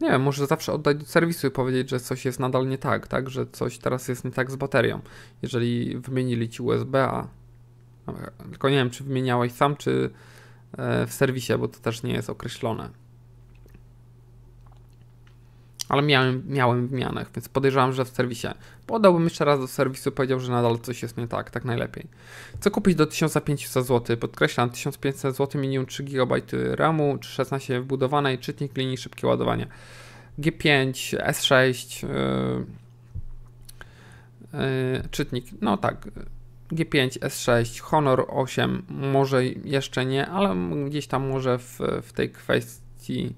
nie wiem, może zawsze oddać do serwisu i powiedzieć, że coś jest nadal nie tak, tak, że coś teraz jest nie tak z baterią. Jeżeli wymienili ci USB, a tylko nie wiem, czy wymieniałeś sam, czy e, w serwisie, bo to też nie jest określone. Ale miałem, miałem wymianę, więc podejrzewam, że w serwisie. Podałbym jeszcze raz do serwisu, powiedział, że nadal coś jest nie tak, tak najlepiej. Co kupić do 1500 zł? Podkreślam, 1500 zł minimum 3 GB RAMu, 16 wbudowanej, czytnik linii, szybkie ładowanie. G5, S6, yy, yy, czytnik, no tak, G5, S6, Honor 8, może jeszcze nie, ale gdzieś tam może w, w tej kwestii,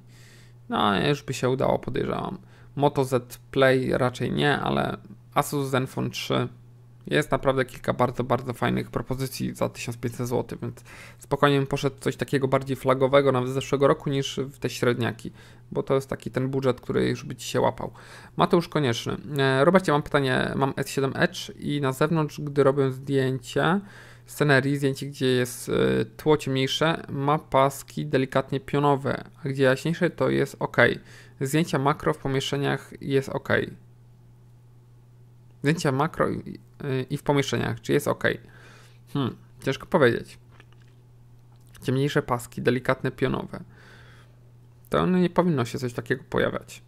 no już by się udało, podejrzewam. Moto Z Play raczej nie, ale Asus Zenfone 3. Jest naprawdę kilka bardzo, bardzo fajnych propozycji za 1500 zł, więc spokojnie poszedł coś takiego bardziej flagowego nawet z zeszłego roku niż w te średniaki, bo to jest taki ten budżet, który już by Ci się łapał. Ma to już Konieczny. E, Robercie, mam pytanie, mam S7 Edge i na zewnątrz, gdy robię zdjęcia, scenerii, zdjęcie, gdzie jest e, tło ciemniejsze, ma paski delikatnie pionowe, a gdzie jaśniejsze to jest ok. Zdjęcia makro w pomieszczeniach jest ok zdjęcia makro i, i w pomieszczeniach, czy jest ok? Hmm, ciężko powiedzieć. Ciemniejsze paski, delikatne pionowe. To no, nie powinno się coś takiego pojawiać.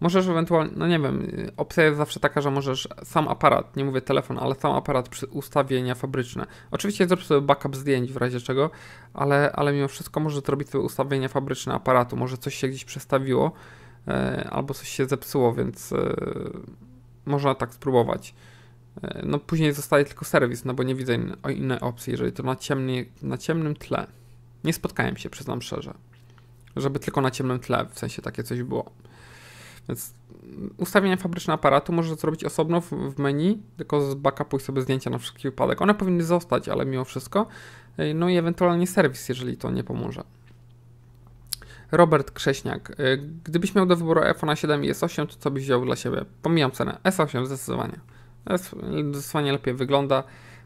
Możesz ewentualnie, no nie wiem, opcja jest zawsze taka, że możesz sam aparat, nie mówię telefon, ale sam aparat przy ustawienia fabryczne. Oczywiście zrób sobie backup zdjęć w razie czego, ale, ale mimo wszystko możesz zrobić sobie ustawienia fabryczne aparatu. Może coś się gdzieś przestawiło, e, albo coś się zepsuło, więc e, można tak spróbować. E, no później zostaje tylko serwis, no bo nie widzę innej inne opcji, jeżeli to na, na ciemnym tle. Nie spotkałem się, przyznam szczerze. Żeby tylko na ciemnym tle, w sensie takie coś było. Więc ustawienia fabryczne aparatu może zrobić osobno w, w menu, tylko z backupuj sobie zdjęcia na wszelki wypadek. One powinny zostać, ale mimo wszystko. E, no i ewentualnie serwis, jeżeli to nie pomoże. Robert Krześniak. Y, gdybyś miał do wyboru iPhone 7 i S8, to co byś wziął dla siebie? Pomijam cenę. S8 zdecydowanie. S zdecydowanie lepiej wygląda.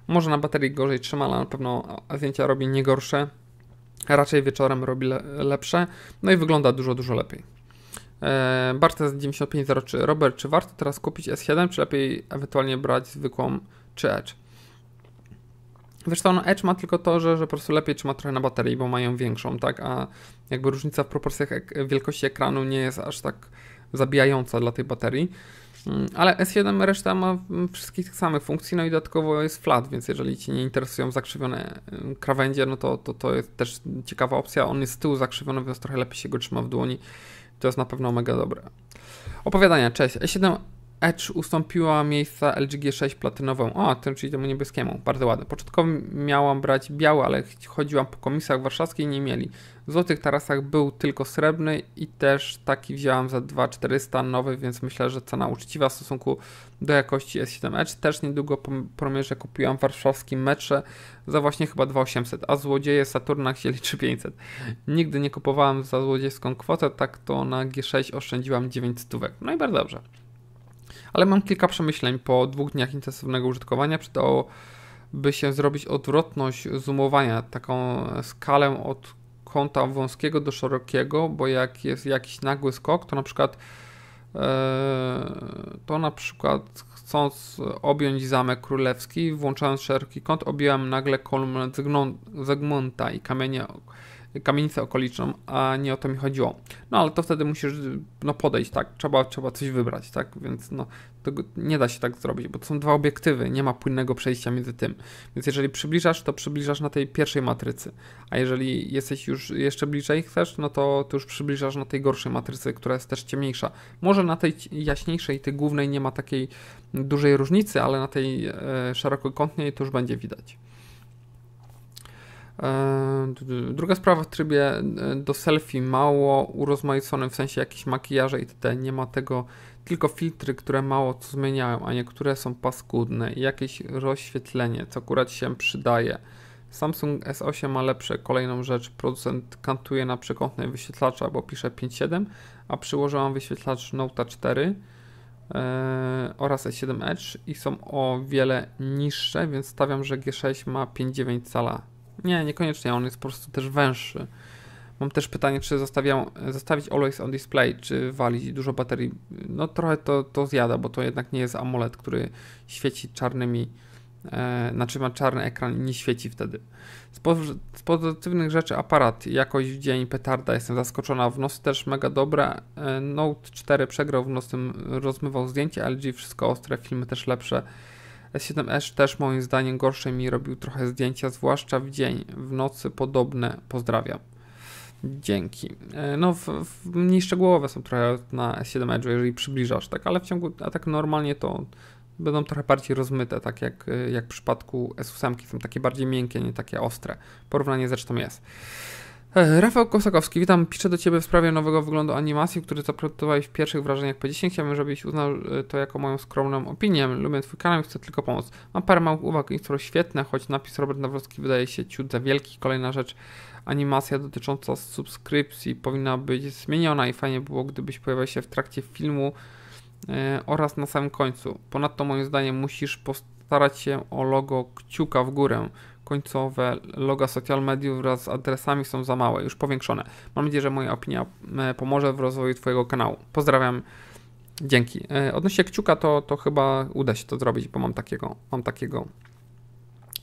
Może na baterii gorzej trzyma, ale na pewno zdjęcia robi nie gorsze. Raczej wieczorem robi le lepsze. No i wygląda dużo, dużo lepiej. Eee, Bartes 9503. Robert, czy warto teraz kupić S7, czy lepiej ewentualnie brać zwykłą czy Edge? Zresztą no, Edge ma tylko to, że, że po prostu lepiej trzyma trochę na baterii, bo mają większą, tak? A jakby różnica w proporcjach ek wielkości ekranu nie jest aż tak zabijająca dla tej baterii. Mm, ale S7 reszta ma wszystkich tych samych funkcji, no i dodatkowo jest flat, więc jeżeli Ci nie interesują zakrzywione mm, krawędzie, no to, to, to jest też ciekawa opcja. On jest z tyłu zakrzywiony, więc trochę lepiej się go trzyma w dłoni. To jest na pewno mega dobre. Opowiadania, cześć. S7 Edge ustąpiła miejsca LGG6 platynową. O, ten, czyli temu niebieskiemu. Bardzo ładne. Początkowo miałam brać biały, ale chodziłam po komisach warszawskich nie mieli. W złotych tarasach był tylko srebrny i też taki wzięłam za 2400 nowy, więc myślę, że cena uczciwa w stosunku do jakości S7 Edge. Też niedługo po promierze kupiłam w warszawskim metrze za właśnie chyba 2800, a złodzieje Saturna chcieli 3500. Nigdy nie kupowałam za złodziejską kwotę, tak to na G6 oszczędziłam 9 No i bardzo dobrze ale mam kilka przemyśleń. Po dwóch dniach intensywnego użytkowania przydałoby się zrobić odwrotność zoomowania, taką skalę od kąta wąskiego do szerokiego, bo jak jest jakiś nagły skok, to na przykład e, to na przykład chcąc objąć zamek królewski, włączając szeroki kąt, objąłem nagle kolumnę Zygmunta i kamienie kamienicę okoliczną, a nie o to mi chodziło. No ale to wtedy musisz no, podejść, tak? Trzeba, trzeba coś wybrać, tak? Więc no, nie da się tak zrobić, bo to są dwa obiektywy, nie ma płynnego przejścia między tym. Więc jeżeli przybliżasz, to przybliżasz na tej pierwszej matrycy, a jeżeli jesteś już jeszcze bliżej chcesz, no to, już przybliżasz na tej gorszej matrycy, która jest też ciemniejsza. Może na tej jaśniejszej, tej głównej nie ma takiej dużej różnicy, ale na tej e, szerokokątnej to już będzie widać. E, druga sprawa w trybie e, do selfie mało urozmaicony w sensie jakieś makijaże itd. Nie ma tego, tylko filtry, które mało co zmieniają, a niektóre są paskudne i jakieś rozświetlenie, co akurat się przydaje. Samsung S8 ma lepsze. Kolejną rzecz, producent kantuje na przekątnej wyświetlacza, bo pisze 5.7, a przyłożyłam wyświetlacz Note 4 yy, e, oraz S7 Edge i są o wiele niższe, więc stawiam, że G6 ma 5.9 cala nie, niekoniecznie, on jest po prostu też węższy. Mam też pytanie, czy zostawić Always on Display, czy walić dużo baterii. No trochę to, to zjada, bo to jednak nie jest AMOLED, który świeci czarnymi, e, znaczy ma czarny ekran i nie świeci wtedy. Z, po, z pozytywnych rzeczy aparat, jakość w dzień, petarda, jestem zaskoczona, w nos też mega dobra. E, Note 4 przegrał w nosem, rozmywał zdjęcie LG, wszystko ostre, filmy też lepsze. S7S też moim zdaniem gorsze mi robił trochę zdjęcia, zwłaszcza w dzień, w nocy podobne. Pozdrawiam. Dzięki. E, no, w, w mniej szczegółowe są trochę na S7 Edge, jeżeli przybliżasz, tak, ale w ciągu, a tak normalnie to będą trochę bardziej rozmyte, tak jak, e, jak w przypadku S8, są takie bardziej miękkie, nie takie ostre. Porównanie zresztą jest. E, Rafał Kosakowski, witam. Piszę do Ciebie w sprawie nowego wyglądu animacji, który zaprojektowałeś w pierwszych wrażeniach po 10 Chciałbym, żebyś uznał e, to jako moją skromną opinię. Lubię Twój kanał i chcę tylko pomóc. Mam parę małych uwag, które świetne, choć napis Robert Nawrocki wydaje się ciut za wielki. Kolejna rzecz, animacja dotycząca subskrypcji powinna być zmieniona i fajnie było, gdybyś pojawiał się w trakcie filmu e, oraz na samym końcu. Ponadto moim zdaniem musisz postarać się o logo kciuka w górę końcowe loga social media wraz z adresami są za małe, już powiększone. Mam nadzieję, że moja opinia e, pomoże w rozwoju Twojego kanału. Pozdrawiam. Dzięki. E, odnośnie kciuka, to, to chyba uda się to zrobić, bo mam takiego, mam takiego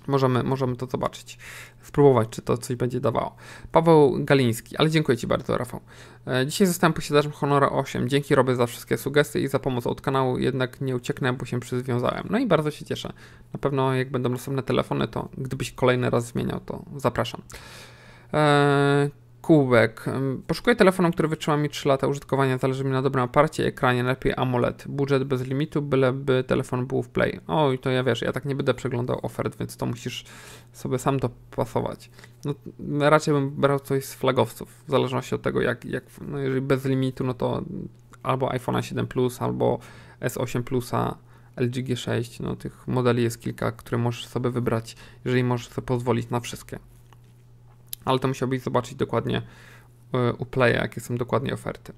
Możemy, możemy to zobaczyć, spróbować, czy to coś będzie dawało. Paweł Galiński, ale dziękuję Ci bardzo, Rafał. E, dzisiaj zostałem posiadaczem Honora 8. Dzięki robię za wszystkie sugestie i za pomoc od kanału, jednak nie ucieknę, bo się przywiązałem. No i bardzo się cieszę. Na pewno jak będą następne telefony, to gdybyś kolejny raz zmieniał, to zapraszam. Eee, Kubek. Poszukuję telefonu, który wytrzyma mi 3 lata użytkowania, zależy mi na dobrym aparcie, ekranie, lepiej AMOLED. Budżet bez limitu, byleby telefon był w Play. Oj, to ja wiesz, ja tak nie będę przeglądał ofert, więc to musisz sobie sam dopasować. No, raczej bym brał coś z flagowców, w zależności od tego, jak, jak no jeżeli bez limitu, no to albo iPhone 7 Plus, albo S8 Plusa, LG G6, no tych modeli jest kilka, które możesz sobie wybrać, jeżeli możesz sobie pozwolić na wszystkie ale to musiałbyś zobaczyć dokładnie e, u Playa, jakie są dokładnie oferty.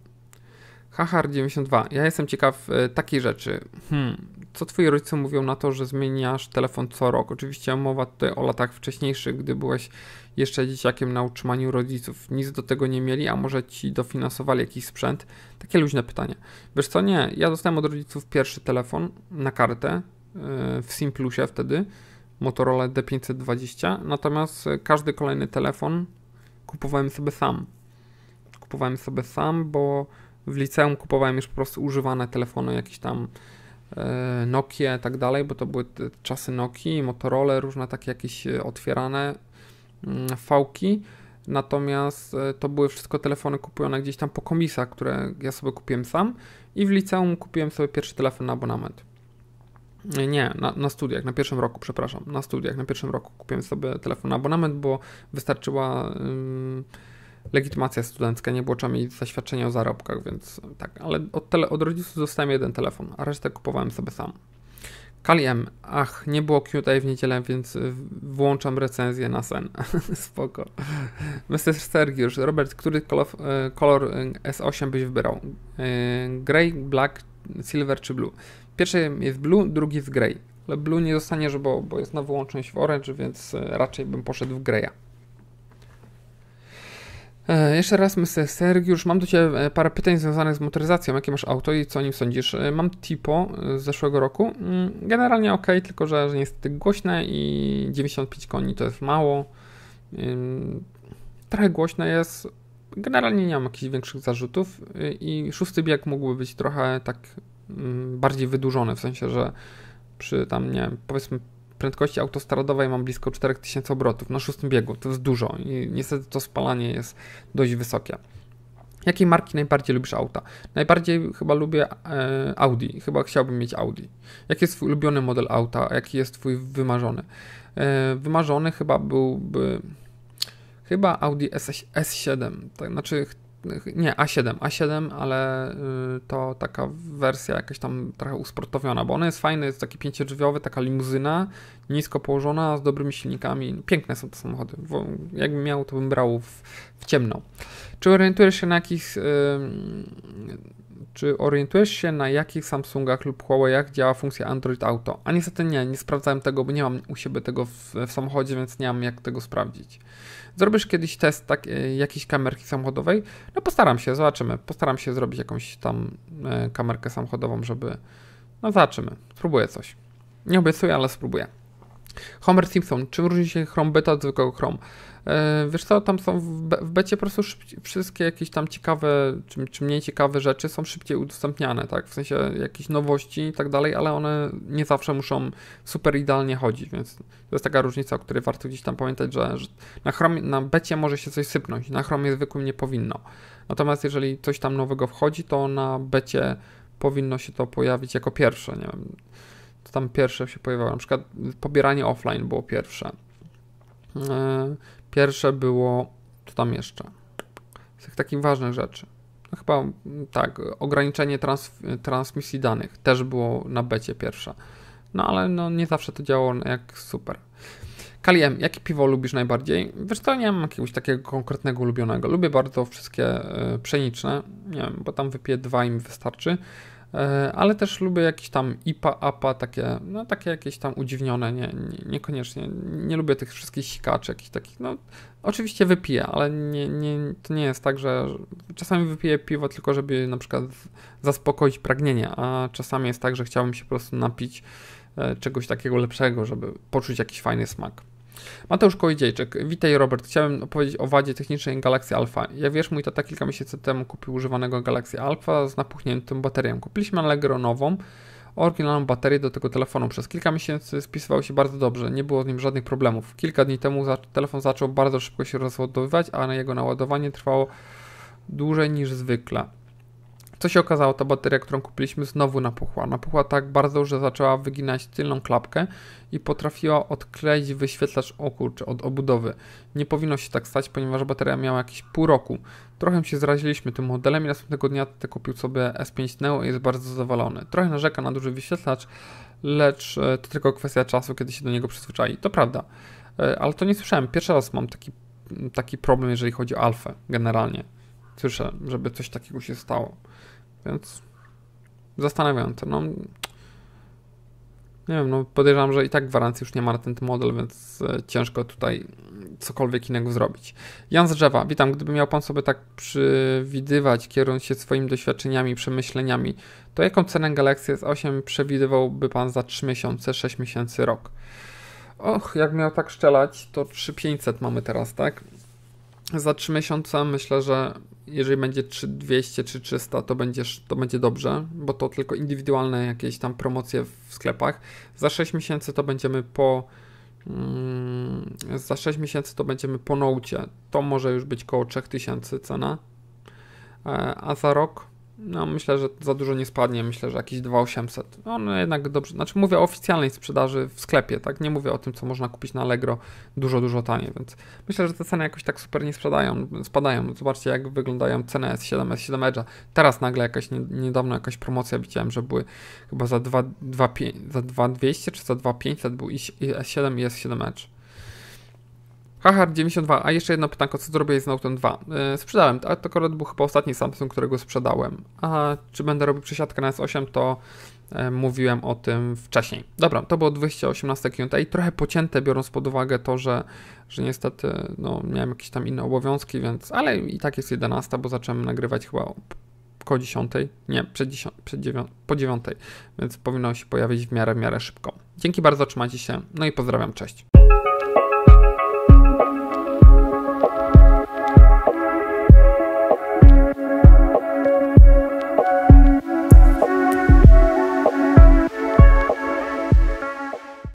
Hahar92. Ja jestem ciekaw e, takiej rzeczy. Hmm. Co twoi rodzice mówią na to, że zmieniasz telefon co rok? Oczywiście mowa tutaj o latach wcześniejszych, gdy byłeś jeszcze dzieciakiem na utrzymaniu rodziców. Nic do tego nie mieli, a może ci dofinansowali jakiś sprzęt? Takie luźne pytanie. Wiesz co, nie. Ja dostałem od rodziców pierwszy telefon na kartę e, w Simplusie wtedy Motorola D520, natomiast każdy kolejny telefon kupowałem sobie sam. Kupowałem sobie sam, bo w liceum kupowałem już po prostu używane telefony, jakieś tam e, Nokia i tak dalej, bo to były czasy Nokii, Motorola, różne takie jakieś e, otwierane mm, fałki. Natomiast e, to były wszystko telefony kupione gdzieś tam po komisach, które ja sobie kupiłem sam i w liceum kupiłem sobie pierwszy telefon na abonament. Nie, na, na, studiach, na pierwszym roku, przepraszam. Na studiach, na pierwszym roku kupiłem sobie telefon na abonament, bo wystarczyła ym, legitymacja studencka, nie było trzeba mieć zaświadczenia o zarobkach, więc tak. Ale od, tele, od rodziców dostałem jeden telefon, a resztę kupowałem sobie sam. Kali M. Ach, nie było QTA w niedzielę, więc włączam recenzję na sen. Spoko. Mr. Sergiusz. Robert, który e, kolor, kolor y, S8 byś wybrał? Y, Grey, black, silver czy blue? Pierwszy jest blue, drugi jest grey. Ale blue nie dostaniesz, bo, bo jest na wyłączność w orange, więc e, raczej bym poszedł w greya. E, jeszcze raz, myślę, Sergiusz, mam do Ciebie e, parę pytań związanych z motoryzacją. Jakie masz auto i co o nim sądzisz? Mam Tipo z zeszłego roku. Mm, generalnie ok, tylko że, że niestety głośne i 95 koni to jest mało. Trochę głośne jest. Generalnie nie mam jakichś większych zarzutów i szósty bieg mógłby być trochę tak Mm, bardziej wydłużony, w sensie, że przy tam, nie wiem, powiedzmy prędkości autostradowej mam blisko 4000 obrotów na szóstym biegu, to jest dużo i niestety to spalanie jest dość wysokie. Jakiej marki najbardziej lubisz auta? Najbardziej chyba lubię e, Audi, chyba chciałbym mieć Audi. Jaki jest twój ulubiony model auta? Jaki jest twój wymarzony? E, wymarzony chyba byłby chyba Audi S, S7, tak, znaczy nie, A7, A7, ale y, to taka wersja jakaś tam trochę usportowiona, bo ona jest fajna, jest taki pięciodrzwiowy, taka limuzyna, nisko położona, z dobrymi silnikami. Piękne są te samochody, bo jakbym miał, to bym brał w, w ciemno. Czy orientujesz się na jakich... Yy, czy orientujesz się na jakich Samsungach lub Huawei'ach działa funkcja Android Auto? A niestety nie, nie sprawdzałem tego, bo nie mam u siebie tego w, w samochodzie, więc nie mam jak tego sprawdzić. Zrobisz kiedyś test tak, e, jakiejś kamerki samochodowej? No postaram się, zobaczymy. Postaram się zrobić jakąś tam e, kamerkę samochodową, żeby... No zobaczymy. Spróbuję coś. Nie obiecuję, ale spróbuję. Homer Simpson. Czym różni się Chrome Beta od zwykłego Chrome? E, wiesz co, tam są w, becie po prostu wszystkie jakieś tam ciekawe, czy, czy mniej ciekawe rzeczy są szybciej udostępniane, tak? W sensie jakieś nowości i tak dalej, ale one nie zawsze muszą super idealnie chodzić, więc to jest taka różnica, o której warto gdzieś tam pamiętać, że, że na, Chromie, na becie może się coś sypnąć, na Chromie zwykłym nie powinno. Natomiast jeżeli coś tam nowego wchodzi, to na becie powinno się to pojawić jako pierwsze, nie wiem. To tam pierwsze się pojawiało, na przykład pobieranie offline było pierwsze. E, Pierwsze było, co tam jeszcze? Z tych takich ważnych rzeczy. No chyba mm, tak, ograniczenie trans, transmisji danych też było na becie pierwsze. No ale no, nie zawsze to działało no, jak super. Kali jakie piwo lubisz najbardziej? Wiesz co, nie mam jakiegoś takiego konkretnego ulubionego. Lubię bardzo wszystkie y, pszeniczne, nie wiem, bo tam wypiję dwa i mi wystarczy. E, ale też lubię jakieś tam IPA, APA, takie, no takie jakieś tam udziwnione, nie, nie, niekoniecznie, nie lubię tych wszystkich sikaczy, jakichś takich, no oczywiście wypiję, ale nie, nie, to nie jest tak, że czasami wypiję piwo tylko, żeby na przykład zaspokoić pragnienie, a czasami jest tak, że chciałbym się po prostu napić e, czegoś takiego lepszego, żeby poczuć jakiś fajny smak. Mateusz Kołodziejczyk, witaj Robert. Chciałem opowiedzieć o wadzie technicznej Galaxy Alpha. Ja wiesz, mój tata kilka miesięcy temu kupił używanego Galaxy Alpha z napuchniętą baterią. Kupiliśmy Allegro nową, oryginalną baterię do tego telefonu. Przez kilka miesięcy spisywał się bardzo dobrze, nie było z nim żadnych problemów. Kilka dni temu telefon zaczął bardzo szybko się rozładowywać, a na jego naładowanie trwało dłużej niż zwykle. Co się okazało, ta bateria, którą kupiliśmy, znowu napuchła. Napuchła tak bardzo, że zaczęła wyginać tylną klapkę i potrafiła odkleić wyświetlacz oku czy od obudowy. Nie powinno się tak stać, ponieważ bateria miała jakieś pół roku. Trochę się zraziliśmy tym modelem i następnego dnia kupił sobie S5 Neo i jest bardzo zawalony. Trochę narzeka na duży wyświetlacz, lecz e, to tylko kwestia czasu, kiedy się do niego przyzwyczai. To prawda, e, ale to nie słyszałem. Pierwszy raz mam taki, taki problem, jeżeli chodzi o alfę generalnie. Słyszę, żeby coś takiego się stało. Więc zastanawiające. No, nie wiem, no podejrzewam, że i tak gwarancji już nie ma na ten model, więc e, ciężko tutaj cokolwiek innego zrobić. Jan z drzewa, witam. Gdyby miał Pan sobie tak przewidywać, kierując się swoimi doświadczeniami, przemyśleniami, to jaką cenę Galaxy S8 przewidywałby Pan za 3 miesiące, 6 miesięcy, rok? Och, jak miał tak szczelać, to 3500 mamy teraz, tak? Za 3 miesiące myślę, że jeżeli będzie 200 czy 300, to, będziesz, to będzie dobrze, bo to tylko indywidualne jakieś tam promocje w sklepach. Za 6 miesięcy to będziemy po mm, za 6 miesięcy to będziemy po naucie. To może już być koło 3000 cena. E, a za rok no myślę, że za dużo nie spadnie, myślę, że jakieś 2800. One no, no, jednak dobrze, znaczy mówię o oficjalnej sprzedaży w sklepie, tak? Nie mówię o tym, co można kupić na Allegro dużo, dużo taniej, więc myślę, że te ceny jakoś tak super nie sprzedają, spadają. No, zobaczcie, jak wyglądają ceny S7, S7 Edge'a. Teraz nagle jakaś, niedawno jakaś promocja widziałem, że były chyba za 2, za 2200 czy za 2500 był i S7 i S7 Edge. Hahar 92, a jeszcze jedno pytanko, co zrobię z Note 2? Yy, sprzedałem, ale to akurat był chyba ostatni Samsung, którego sprzedałem. A czy będę robił przesiadkę na S8, to yy, mówiłem o tym wcześniej. Dobra, to było 218 Q&A, trochę pocięte biorąc pod uwagę to, że, że niestety no, miałem jakieś tam inne obowiązki, więc, ale i tak jest 11, bo zacząłem nagrywać chyba po 10, nie, przed 10, przed 9, po 9, więc powinno się pojawić w miarę, w miarę szybko. Dzięki bardzo, trzymajcie się, no i pozdrawiam, cześć.